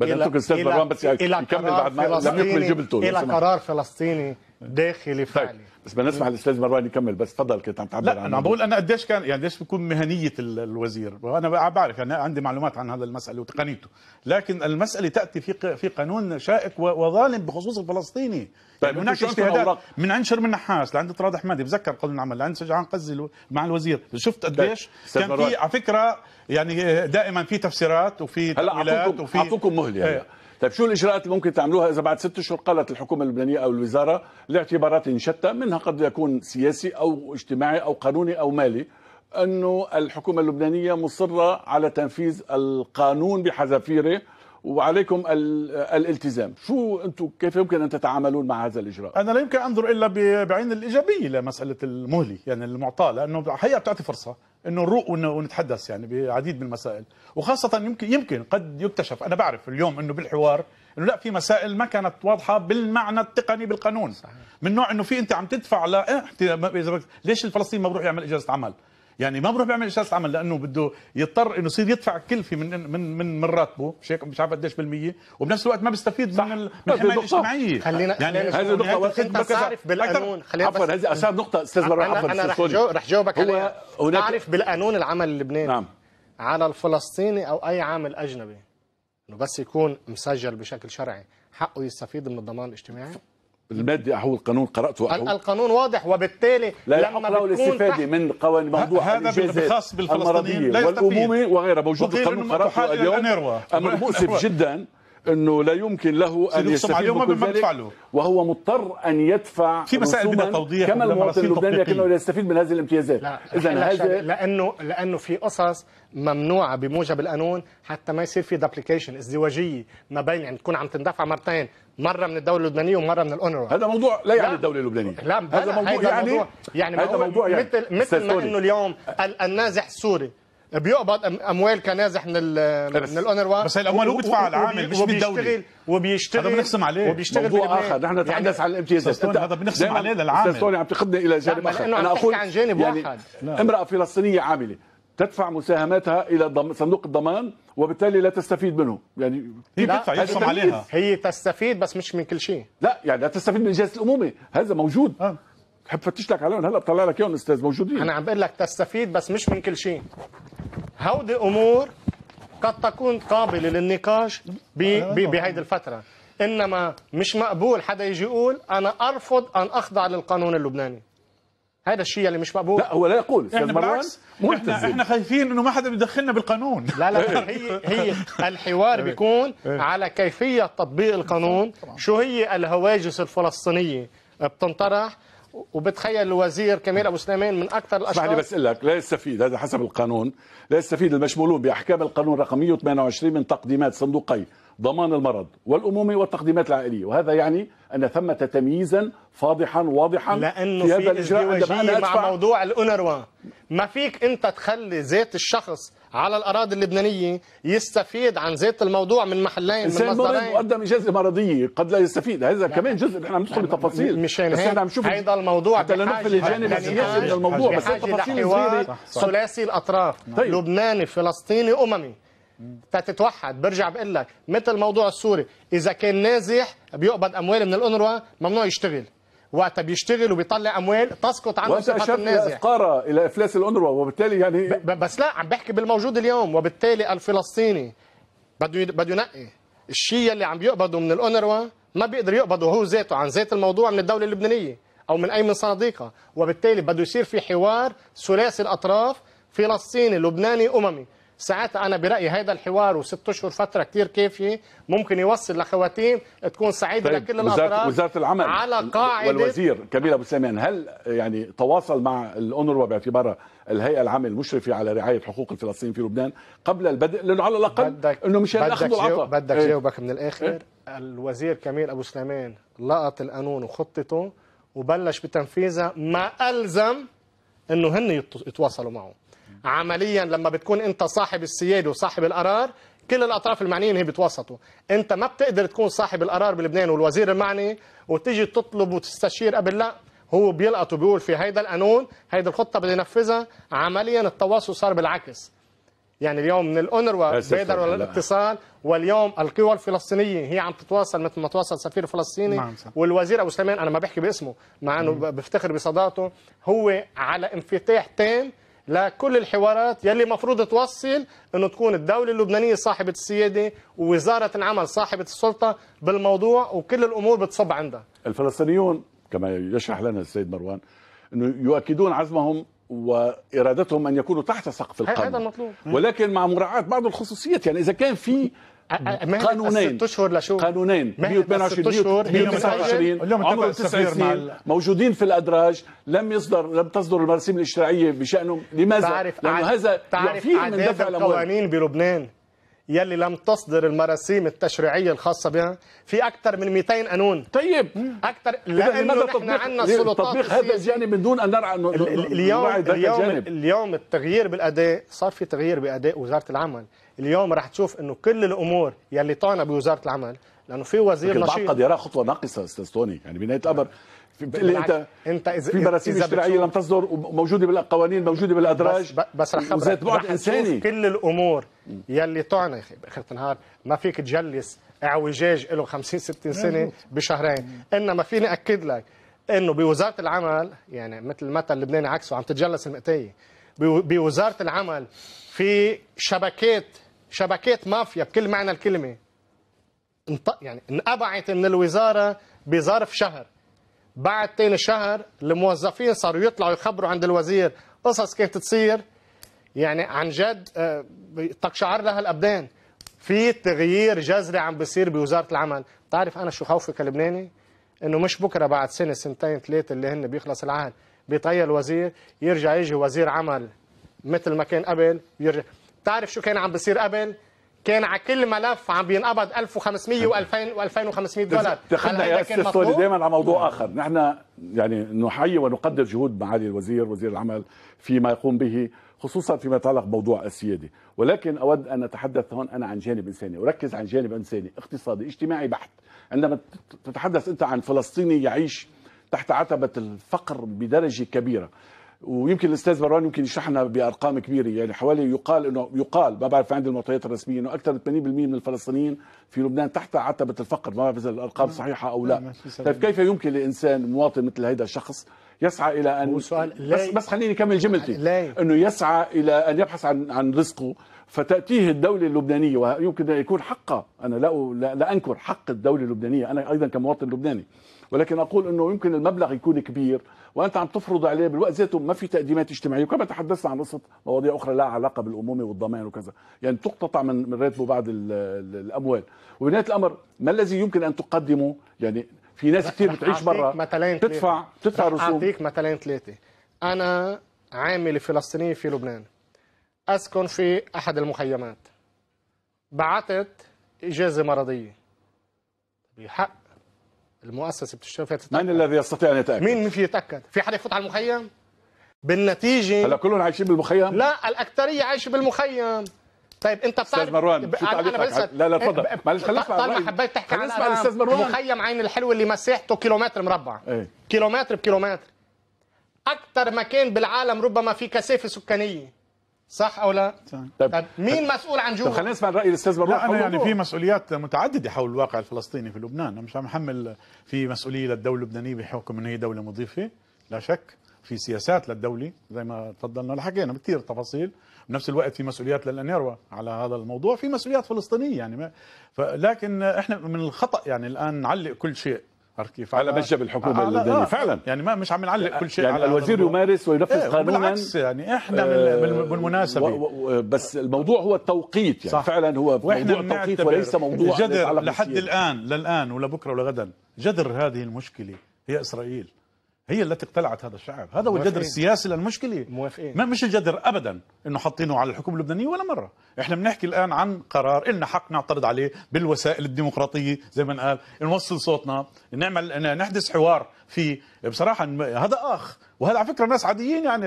بدأ إلى, مروان بس يكمل بعد ما لم يكمل جبلته الى قرار فلسطيني داخلي طيب، فعلي طيب. بس بدنا نسمع الاستاذ مروان يكمل بس تفضل كنت عم تعبر لا انا عم بقول انا قديش كان يعني قديش بتكون مهنيه الوزير وانا بعرف يعني انا عندي معلومات عن هذا المساله وتقنيته لكن المساله تاتي في في قانون شائك وظالم بخصوص الفلسطيني طيب يعني هناك اجتهادات من عند شرم النحاس لعند طراد حمادي بذكر قانون العمل لعند سجعان قزي مع الوزير شفت طيب، قديش طيب. كان في على فكره يعني دائما في تفسيرات وفي هلا اعطوكم وفي... اعطوكم مهله إيه. هلا طيب شو الاجراءات اللي ممكن تعملوها اذا بعد ست اشهر قالت الحكومه اللبنانيه او الوزاره لاعتبارات شتى منها قد يكون سياسي او اجتماعي او قانوني او مالي انه الحكومه اللبنانيه مصره على تنفيذ القانون بحذافيره وعليكم الالتزام شو انتم كيف يمكن ان تتعاملون مع هذا الاجراء انا لا يمكن انظر الا بعين الايجابيه لمساله المهله يعني المعطاه لانه الحقيقه بتعطي فرصه انه نروق ونتحدث يعني بعديد من المسائل وخاصه يمكن يمكن قد يكتشف انا بعرف اليوم انه بالحوار انه لا في مسائل ما كانت واضحه بالمعنى التقني بالقانون صحيح. من نوع انه في انت عم تدفع لا إيه ليش الفلسطيني ما بروح يعمل اجازه عمل يعني ما بروح بيعمل اجازه عمل لانه بده يضطر انه يصير يدفع كلفه من من من من راتبه مش هيك مش عارف قديش بالمية وبنفس الوقت ما بيستفيد صح. من الحمايه الاجتماعيه خلينا يعني هذه نقطه انت تعرف بالقانون خلينا عفوا هذه اساس نقطه استاذ مروان عفوا انا رح, جو رح جاوبك عليها تعرف بالقانون العمل اللبناني نعم على الفلسطيني او اي عامل اجنبي انه بس يكون مسجل بشكل شرعي حقه يستفيد من الضمان الاجتماعي المادي هو القانون قراته أحول. القانون واضح وبالتالي لا يحق له الاستفاده من قوانين موضوع هذا بالخاص بالفلسطينيين والامومي موجود القانون قراته اليوم امر مؤسف جدا انه لا يمكن له ان يستفيد من ذلك وهو مضطر ان يدفع في مسائل بدها توضيح كما المواطن اللبناني لكنه يستفيد من هذه الامتيازات اذا هذا لانه لانه في قصص ممنوعه بموجب القانون حتى ما يصير في دابليكيشن ازدواجيه ما بين يعني تكون عم تندفع مرتين مره من الدوله اللبنانيه ومره من الاونروا هذا موضوع لا يعني لا. الدوله اللبنانيه لا هذا موضوع يعني يعني هذا موضوع يعني مثل مثل ما انه اليوم النازح السوري بيقبض اموال كنازح من من الاونروا بس هي الاموال هو بدفعها العامل مش بالدوله وبيشتغل هذا بنخصم عليه وبيشتغل موضوع اخر نحن نتحدث يعني عن الامتيازات هذا بنخصم نعم. عليه للعامل استاذ عم تاخذنا الى جانب اخر انا اقول عن جانب يعني واحد نعم. امراه فلسطينيه عامله تدفع مساهماتها الى صندوق الضمان وبالتالي لا تستفيد منه يعني هي بتدفع يخصم عليها هي تستفيد بس مش من كل شيء لا يعني لا تستفيد من جهاز الامومه هذا موجود أه. فتش لك عليهم هلا بطلع لك اياهم استاذ موجودين انا عم بقول لك تستفيد بس مش من كل شيء هودي امور قد تكون قابله للنقاش آه. بهيدي الفتره انما مش مقبول حدا يجي يقول انا ارفض ان اخضع للقانون اللبناني هذا الشيء اللي مش مقبول لا هو لا يقول استاذ مروان ملتزم احنا خايفين انه ما حدا بيدخلنا بالقانون لا لا إيه. هي هي الحوار إيه. بيكون إيه. على كيفيه تطبيق القانون شو هي الهواجس الفلسطينيه بتنطرح وبتخيل الوزير كمال ابو سليمان من اكثر الاشخاص اسمح لي بس لك لا يستفيد هذا حسب القانون لا يستفيد المشمولون باحكام القانون رقم 128 من تقديمات صندوقي ضمان المرض والامومه والتقديمات العائليه وهذا يعني ان ثمه تمييزا فاضحا واضحا لانه في, هذا الازدواجيه مع موضوع الانروا ما فيك انت تخلي ذات الشخص على الاراضي اللبنانيه يستفيد عن ذات الموضوع من محلين من مصدرين قدم اجازه مرضيه قد لا يستفيد هذا كمان جزء نحن عم ندخل بتفاصيل مش بس نحن عم نشوف هيدا الموضوع حتى لنقفل الجانب السياسي من الموضوع بس تفاصيل صغيره ثلاثي الاطراف طيب. لبناني فلسطيني اممي تتوحد برجع بقول لك مثل موضوع السوري اذا كان نازح بيقبض اموال من الانروا ممنوع يشتغل وقت بيشتغل وبيطلع اموال تسقط عنه صفه النازع الى الى افلاس الانروا وبالتالي يعني بس لا عم بحكي بالموجود اليوم وبالتالي الفلسطيني بده بده ينقي الشيء اللي عم بيقبضوا من الانروا ما بيقدر يقبضوا هو ذاته عن ذات الموضوع من الدوله اللبنانيه او من اي من صناديقها وبالتالي بده يصير في حوار ثلاثي الاطراف فلسطيني لبناني اممي ساعات انا برايي هذا الحوار وست اشهر فتره كثير كافيه ممكن يوصل لخواتيم تكون سعيده طيب لكل الاطراف وزاره العمل على قاعده والوزير كبير ابو سامي هل يعني تواصل مع الاونروا باعتبارها الهيئه العامه المشرفه على رعايه حقوق الفلسطينيين في لبنان قبل البدء لانه على الاقل بدك انه مش هياخذوا العطاء بدك إيه. جاوبك من الاخر ايه؟ الوزير كميل ابو سليمان لقط القانون وخطته وبلش بتنفيذها ما الزم انه هن يتواصلوا معه عمليا لما بتكون انت صاحب السياده وصاحب القرار كل الاطراف المعنيين هي بتوسطوا انت ما بتقدر تكون صاحب القرار بلبنان والوزير المعني وتيجي تطلب وتستشير قبل لا هو بيلقط وبيقول في هيدا القانون هيدا الخطه بدي نفذها عمليا التواصل صار بالعكس يعني اليوم من الأونروا بادروا للاتصال واليوم القوى الفلسطينية هي عم تتواصل مثل ما تواصل سفير فلسطيني نعم والوزير أبو سليمان أنا ما بحكي باسمه مع أنه بفتخر بصداقته هو على انفتاح تام لكل الحوارات يلي مفروض توصل انه تكون الدولة اللبنانية صاحبة السيادة ووزارة العمل صاحبة السلطة بالموضوع وكل الامور بتصب عندها. الفلسطينيون كما يشرح لنا السيد مروان انه يؤكدون عزمهم وارادتهم ان يكونوا تحت سقف القانون هذا المطلوب ولكن مع مراعاه بعض الخصوصيات يعني اذا كان في قانونين اشهر لشو قانونين 128 129 عمر 9 سنين موجودين في الادراج لم يصدر لم تصدر المراسيم الاشتراعيه بشانهم لماذا؟ لانه هذا تعرف يعفيه من دفع القوانين بلبنان يلي لم تصدر المراسيم التشريعيه الخاصه بها في اكثر من 200 قانون طيب اكثر لانه نحن عندنا السلطات تطبيق هذا الجانب من دون ان نرعى اليوم اليوم اليوم التغيير بالاداء صار في تغيير باداء وزاره العمل اليوم رح تشوف انه كل الامور يلي طعنا بوزاره العمل لانه في وزير نشيط بعض قد خطوه ناقصه استاذ توني يعني بنهايه الامر اللي انت انت اذا في براسيل اشتراعيه لم تصدر وموجوده بالقوانين موجوده بالادراج بس, بس رح خبرك بعد انساني كل الامور يلي تعني باخر النهار ما فيك تجلس اعوجاج له 50 60 سنه بشهرين انما فيني اكد لك انه بوزاره العمل يعني مثل المثل اللبناني عكسه عم تتجلس المئتيه بوزاره العمل في شبكات شبكات مافيا بكل معنى الكلمه يعني انقبعت من الوزاره بظرف شهر بعد تاني شهر الموظفين صاروا يطلعوا يخبروا عند الوزير قصص كانت تصير يعني عن جد تقشعر آه، لها الابدان في تغيير جذري عم بيصير بوزاره العمل بتعرف انا شو خوفي كلبناني انه مش بكره بعد سنه سنتين ثلاثه اللي هن بيخلص العهد بيطير الوزير يرجع يجي وزير عمل مثل ما كان قبل يرجع بتعرف شو كان عم بيصير قبل كان على كل ملف عم بينقبض 1500 و2000 و2500 دولار دخلنا يا استاذ دائما على موضوع اخر نحن يعني نحيي ونقدر جهود معالي الوزير وزير العمل فيما يقوم به خصوصا فيما يتعلق بموضوع السياده ولكن اود ان اتحدث هون انا عن جانب انساني اركز عن جانب انساني اقتصادي اجتماعي بحت عندما تتحدث انت عن فلسطيني يعيش تحت عتبه الفقر بدرجه كبيره ويمكن الاستاذ مروان يمكن يشرح لنا بارقام كبيره يعني حوالي يقال انه يقال ما بعرف عند المعطيات الرسميه انه اكثر من 80% من الفلسطينيين في لبنان تحت عتبه الفقر ما بعرف اذا الارقام نعم. صحيحه او لا نعم، نعم، طيب كيف يمكن لانسان مواطن مثل هذا الشخص يسعى الى ان بس بس خليني اكمل جملتي انه يسعى الى ان يبحث عن عن رزقه فتاتيه الدوله اللبنانيه ويمكن ان يكون حقها انا لا لا انكر حق الدوله اللبنانيه انا ايضا كمواطن لبناني ولكن اقول انه يمكن المبلغ يكون كبير وانت عم تفرض عليه بالوقت ذاته ما في تقديمات اجتماعيه وكما تحدثنا عن قصه مواضيع اخرى لها علاقه بالامومه والضمان وكذا يعني تقتطع من من راتبه بعض الاموال وبنهايه الامر ما الذي يمكن ان تقدمه يعني في ناس كثير بتعيش برا تدفع تدفع رسوم اعطيك مثلين ثلاثه انا عامل فلسطيني في لبنان أسكن في أحد المخيمات بعثت إجازة مرضية بحق طيب، المؤسسة بتشتغل فيها تتأكد من الذي يستطيع أن يتأكد؟ مين في يتأكد؟ في حدا يفوت على المخيم؟ بالنتيجة هلا كلهم عايشين بالمخيم؟ لا الأكثرية عايشة بالمخيم طيب انت بتعرف استاذ مروان شو تعليقك ع... لا لا تفضل إيه، معلش خلص طيب، نسمع طالما حبيت تحكي عن نسمع استاذ مروان مخيم عين الحلوه اللي مساحته كيلومتر مربع ايه؟ كيلومتر بكيلومتر اكثر مكان بالعالم ربما في كثافه سكانيه صح او لا؟ طيب. طيب, طيب مين مسؤول عن جوجل؟ طيب خلينا نسمع راي الاستاذ بروح لا انا يعني في مسؤوليات متعدده حول الواقع الفلسطيني في لبنان، انا مش عم حمل في مسؤوليه للدوله اللبنانيه بحكم انه هي دوله مضيفه، لا شك، في سياسات للدوله زي ما تفضلنا وحكينا بكثير تفاصيل، بنفس الوقت في مسؤوليات للانيروا على هذا الموضوع، في مسؤوليات فلسطينيه يعني ما لكن احنا من الخطا يعني الان نعلق كل شيء اركيف على مشجب الحكومه على اللبنانيه آه. فعلا يعني ما مش عم نعلق آه، كل شيء يعني على الوزير يمارس وينفذ إيه قانونا بالعكس يعني احنا آه بالمناسبه و و بس الموضوع هو التوقيت يعني صح فعلا هو موضوع التوقيت وليس موضوع جدر لحد الان للان ولبكره ولغدا ولا جذر هذه المشكله هي اسرائيل هي التي اقتلعت هذا الشعب هذا هو الجذر السياسي للمشكلة موافقين ما مش الجذر أبدا أنه حاطينه على الحكومة اللبنانية ولا مرة إحنا بنحكي الآن عن قرار إلنا حق نعترض عليه بالوسائل الديمقراطية زي ما قال نوصل صوتنا نعمل نحدث حوار في بصراحه هذا اخ وهذا على فكره ناس عاديين يعني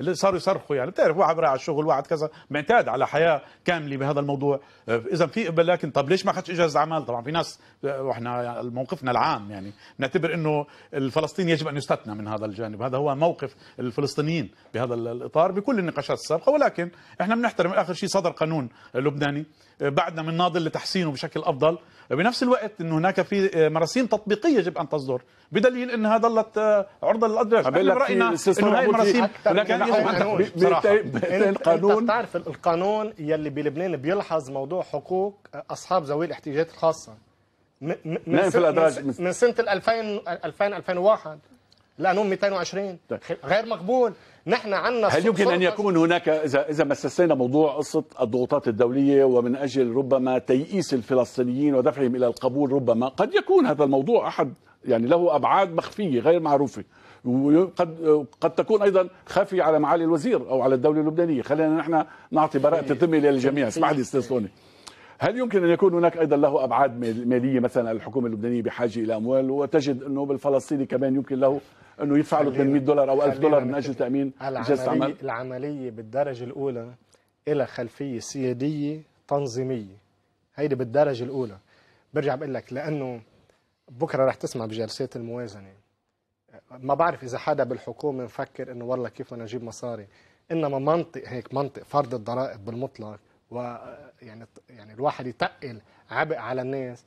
اللي صاروا يصرخوا يعني بتعرف واحد رايح على الشغل واحد كذا معتاد على حياه كامله بهذا الموضوع آه، اذا في لكن طب ليش ما اخذش اجازه اعمال طبعا في ناس آه، واحنا موقفنا العام يعني نعتبر انه الفلسطيني يجب ان يستثنى من هذا الجانب هذا هو موقف الفلسطينيين بهذا الاطار بكل النقاشات السابقه ولكن احنا بنحترم اخر شيء صدر قانون لبناني بعدنا من ناضل لتحسينه بشكل افضل بنفس الوقت انه هناك في آه، مراسيم تطبيقيه يجب ان تصدر بدليل انها ظلت آه، عرضه للادراج احنا براينا انه هاي المراسيم لكن القانون انت بتعرف القانون يلي بلبنان بيلحظ موضوع حقوق آه، اصحاب ذوي الاحتياجات الخاصه من, نعم، من, سنة, من سنه 2000 2000 2001 القانون 220 طيب. غير مقبول نحن عندنا هل يمكن ان يكون هناك اذا اذا ما استثنينا موضوع قصه الضغوطات الدوليه ومن اجل ربما تيئيس الفلسطينيين ودفعهم الى القبول ربما قد يكون هذا الموضوع احد يعني له ابعاد مخفيه غير معروفه وقد قد تكون ايضا خفي على معالي الوزير او على الدوله اللبنانيه خلينا نحن نعطي براءه طيب. الذمه للجميع طيب. اسمح لي استاذ هل يمكن ان يكون هناك ايضا له ابعاد ماليه مثلا الحكومه اللبنانيه بحاجه الى اموال وتجد انه بالفلسطيني كمان يمكن له انه يدفع له 800 دولار او 1000 دولار من اجل تامين جلسه عمل العمليه بالدرجه الاولى إلى خلفيه سياديه تنظيميه هيدي بالدرجه الاولى برجع بقول لك لانه بكره رح تسمع بجلسات الموازنه ما بعرف اذا حدا بالحكومه مفكر انه والله كيف بدنا نجيب مصاري انما منطق هيك منطق فرض الضرائب بالمطلق ويعني يعني الواحد يتقل عبء على الناس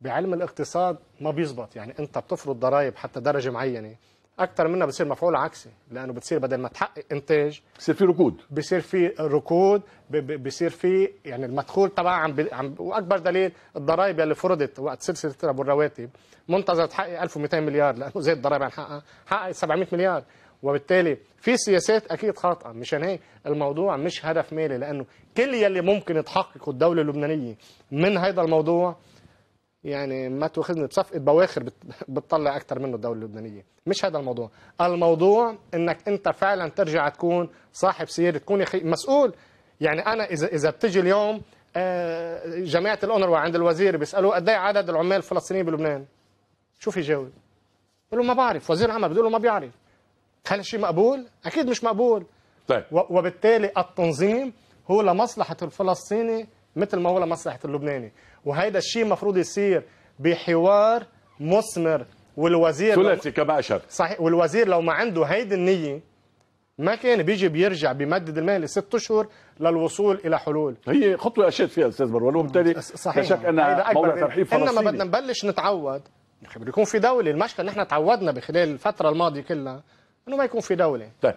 بعلم الاقتصاد ما بيزبط يعني انت بتفرض ضرائب حتى درجه معينه اكثر منها بتصير مفعول عكسي لانه بتصير بدل ما تحقق انتاج بصير في ركود بصير في ركود بصير في يعني المدخول تبعها عم, عم واكبر دليل الضرائب اللي فرضت وقت سلسله ابو الرواتب منتظر تحقق 1200 مليار لانه زاد الضرائب عن حقها حققت 700 مليار وبالتالي في سياسات اكيد خاطئه مشان هيك الموضوع مش هدف مالي لانه كل يلي ممكن تحققه الدوله اللبنانيه من هذا الموضوع يعني ما تواخذني بصف بواخر بتطلع اكثر منه الدوله اللبنانيه مش هذا الموضوع الموضوع انك انت فعلا ترجع تكون صاحب سياده تكون مسؤول يعني انا اذا اذا بتجي اليوم آه، جماعه الاونروا عند الوزير بيسالوه قد إيه عدد العمال الفلسطينيين بلبنان شو في جاوب بقول له ما بعرف وزير العمل بيقول له ما بيعرف هل الشيء مقبول اكيد مش مقبول طيب. وبالتالي التنظيم هو لمصلحه الفلسطيني مثل ما هو لمصلحه اللبناني وهيدا الشيء المفروض يصير بحوار مثمر والوزير ثلاثي كما اشرت صحيح والوزير لو ما عنده هيدي النيه ما كان بيجي بيرجع بيمدد المال لست اشهر للوصول الى حلول هي خطوه اشد فيها استاذ مروان وبالتالي صحيح لا شك انها موضوع ترحيب فلسطيني انما بدنا نبلش نتعود بده يكون في دوله المشكله نحن تعودنا بخلال الفتره الماضيه كلها انه ما يكون في دوله طيب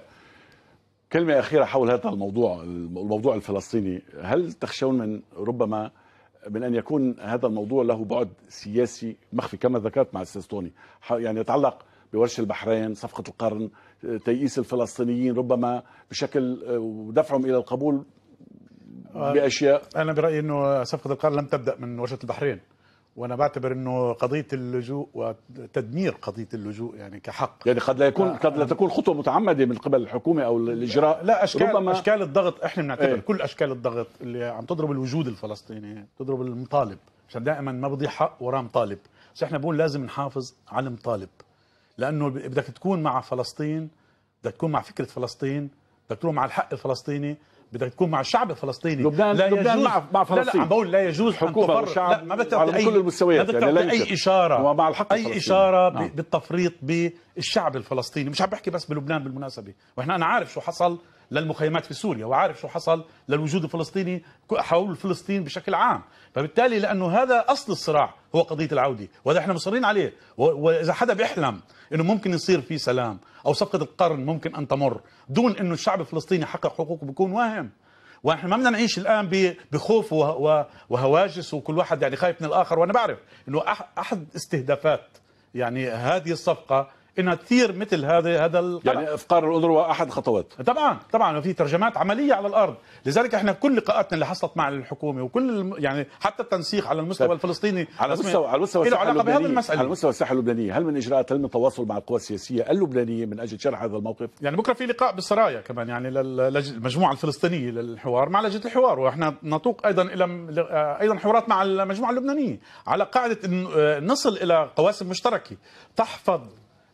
كلمه اخيره حول هذا الموضوع الموضوع الفلسطيني هل تخشون من ربما من ان يكون هذا الموضوع له بعد سياسي مخفي كما ذكرت مع توني يعني يتعلق بورش البحرين صفقه القرن تيئيس الفلسطينيين ربما بشكل ودفعهم آه، الى القبول آه، باشياء انا برايي انه صفقه القرن لم تبدا من ورشه البحرين وانا بعتبر انه قضيه اللجوء وتدمير قضيه اللجوء يعني كحق يعني قد لا يكون قد لا تكون خطوه متعمده من قبل الحكومه او الاجراء لا اشكال ربما اشكال الضغط احنا بنعتبر ايه؟ كل اشكال الضغط اللي عم تضرب الوجود الفلسطيني تضرب المطالب عشان دائما ما بضيع حق وراء مطالب بس احنا بنقول لازم نحافظ على المطالب لانه بدك تكون مع فلسطين بدك تكون مع فكره فلسطين بدك تكون مع الحق الفلسطيني بدك تكون مع الشعب الفلسطيني لبنان لا لبنان يجوز مع مع فلسطين لا, لا عم بقول لا يجوز حكومه وشعب لا ما على أي كل المستويات ما يعني لا اي اشاره ومع الحق اي اشاره نعم. بالتفريط بالشعب الفلسطيني مش عم بحكي بس بلبنان بالمناسبه ونحن انا عارف شو حصل للمخيمات في سوريا وعارف شو حصل للوجود الفلسطيني حول فلسطين بشكل عام فبالتالي لأنه هذا أصل الصراع هو قضية العودة وهذا احنا مصرين عليه وإذا حدا بيحلم أنه ممكن يصير في سلام أو صفقة القرن ممكن أن تمر دون أنه الشعب الفلسطيني يحقق حقوقه بيكون واهم ونحن ما بدنا نعيش الان بخوف وهواجس وكل واحد يعني خايف من الاخر وانا بعرف انه احد استهدافات يعني هذه الصفقه انها تثير مثل هذا هذا يعني افقار الاذرع احد خطوات طبعا طبعا في ترجمات عمليه على الارض لذلك احنا كل لقاءاتنا اللي حصلت مع الحكومه وكل يعني حتى التنسيق على المستوى طيب. الفلسطيني على مستوى على مستوى الساحه اللبنانيه المسألة. على مستوى الساحه اللبنانيه هل من اجراءات هل من تواصل مع القوى السياسيه اللبنانيه من اجل شرح هذا الموقف يعني بكره في لقاء بالسرايا كمان يعني للمجموعه الفلسطينيه للحوار مع لجنه الحوار واحنا نطوق ايضا الى آه، ايضا حوارات مع المجموعه اللبنانيه على قاعده آه، نصل الى قواسم مشتركه تحفظ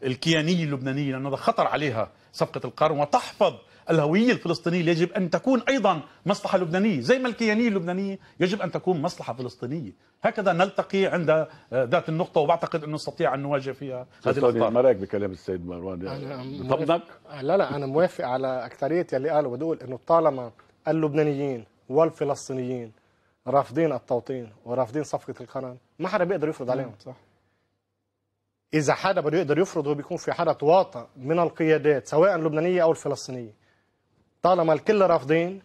الكيانية اللبنانية لأنه هذا خطر عليها صفقة القرن وتحفظ الهوية الفلسطينية يجب أن تكون أيضا مصلحة لبنانية زي ما الكيانية اللبنانية يجب أن تكون مصلحة فلسطينية هكذا نلتقي عند ذات النقطة وبعتقد أنه نستطيع أن نواجه فيها هذه ما رأيك بكلام السيد مروان بطبنك؟ لا لا أنا موافق على أكثرية يلي قالوا بدول أنه طالما اللبنانيين والفلسطينيين رافضين التوطين ورافضين صفقة القرن ما حدا بيقدر يفرض عليهم صح اذا حدا بده يقدر يفرض وبيكون في حدا تواطئ من القيادات سواء اللبنانيه او الفلسطينيه طالما الكل رافضين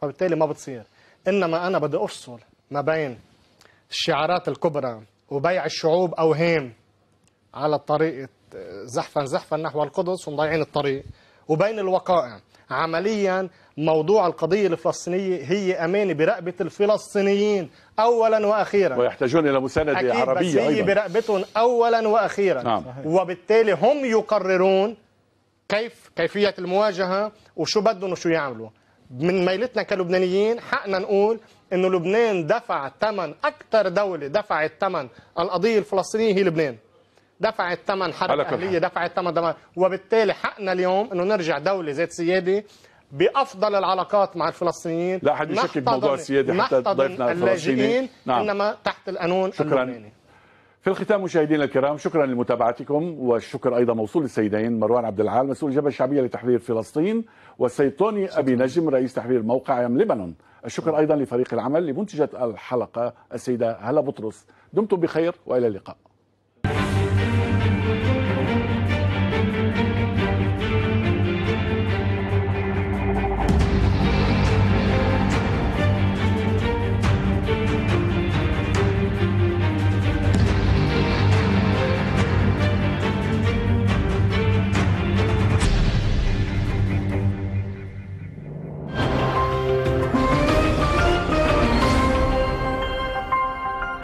فبالتالي ما بتصير انما انا بدي افصل ما بين الشعارات الكبرى وبيع الشعوب اوهام على طريقه زحفا زحفا نحو القدس ومضيعين الطريق وبين الوقائع عمليا موضوع القضية الفلسطينية هي أمانة برقبة الفلسطينيين أولا وأخيرا ويحتاجون إلى مساندة أكيد عربية بس هي أيضا. برقبتهم أولا وأخيرا نعم. وبالتالي هم يقررون كيف كيفية المواجهة وشو بدهم وشو يعملوا من ميلتنا كلبنانيين حقنا نقول انه لبنان دفع ثمن اكثر دوله دفعت ثمن القضيه الفلسطينيه هي لبنان دفعت ثمن حرب اهليه دفعت ثمن وبالتالي حقنا اليوم انه نرجع دوله ذات سياده بافضل العلاقات مع الفلسطينيين لا حد يشكك بموضوع السياده حتى ضيفنا الفلسطيني نعم. انما تحت القانون شكرا في الختام مشاهدينا الكرام شكرا لمتابعتكم والشكر ايضا موصول للسيدين مروان عبد العال مسؤول الجبهه الشعبيه لتحرير فلسطين والسيد توني ابي نجم رئيس تحرير موقع ام لبنان الشكر ايضا لفريق العمل لمنتجه الحلقه السيده هلا بطرس دمتم بخير والى اللقاء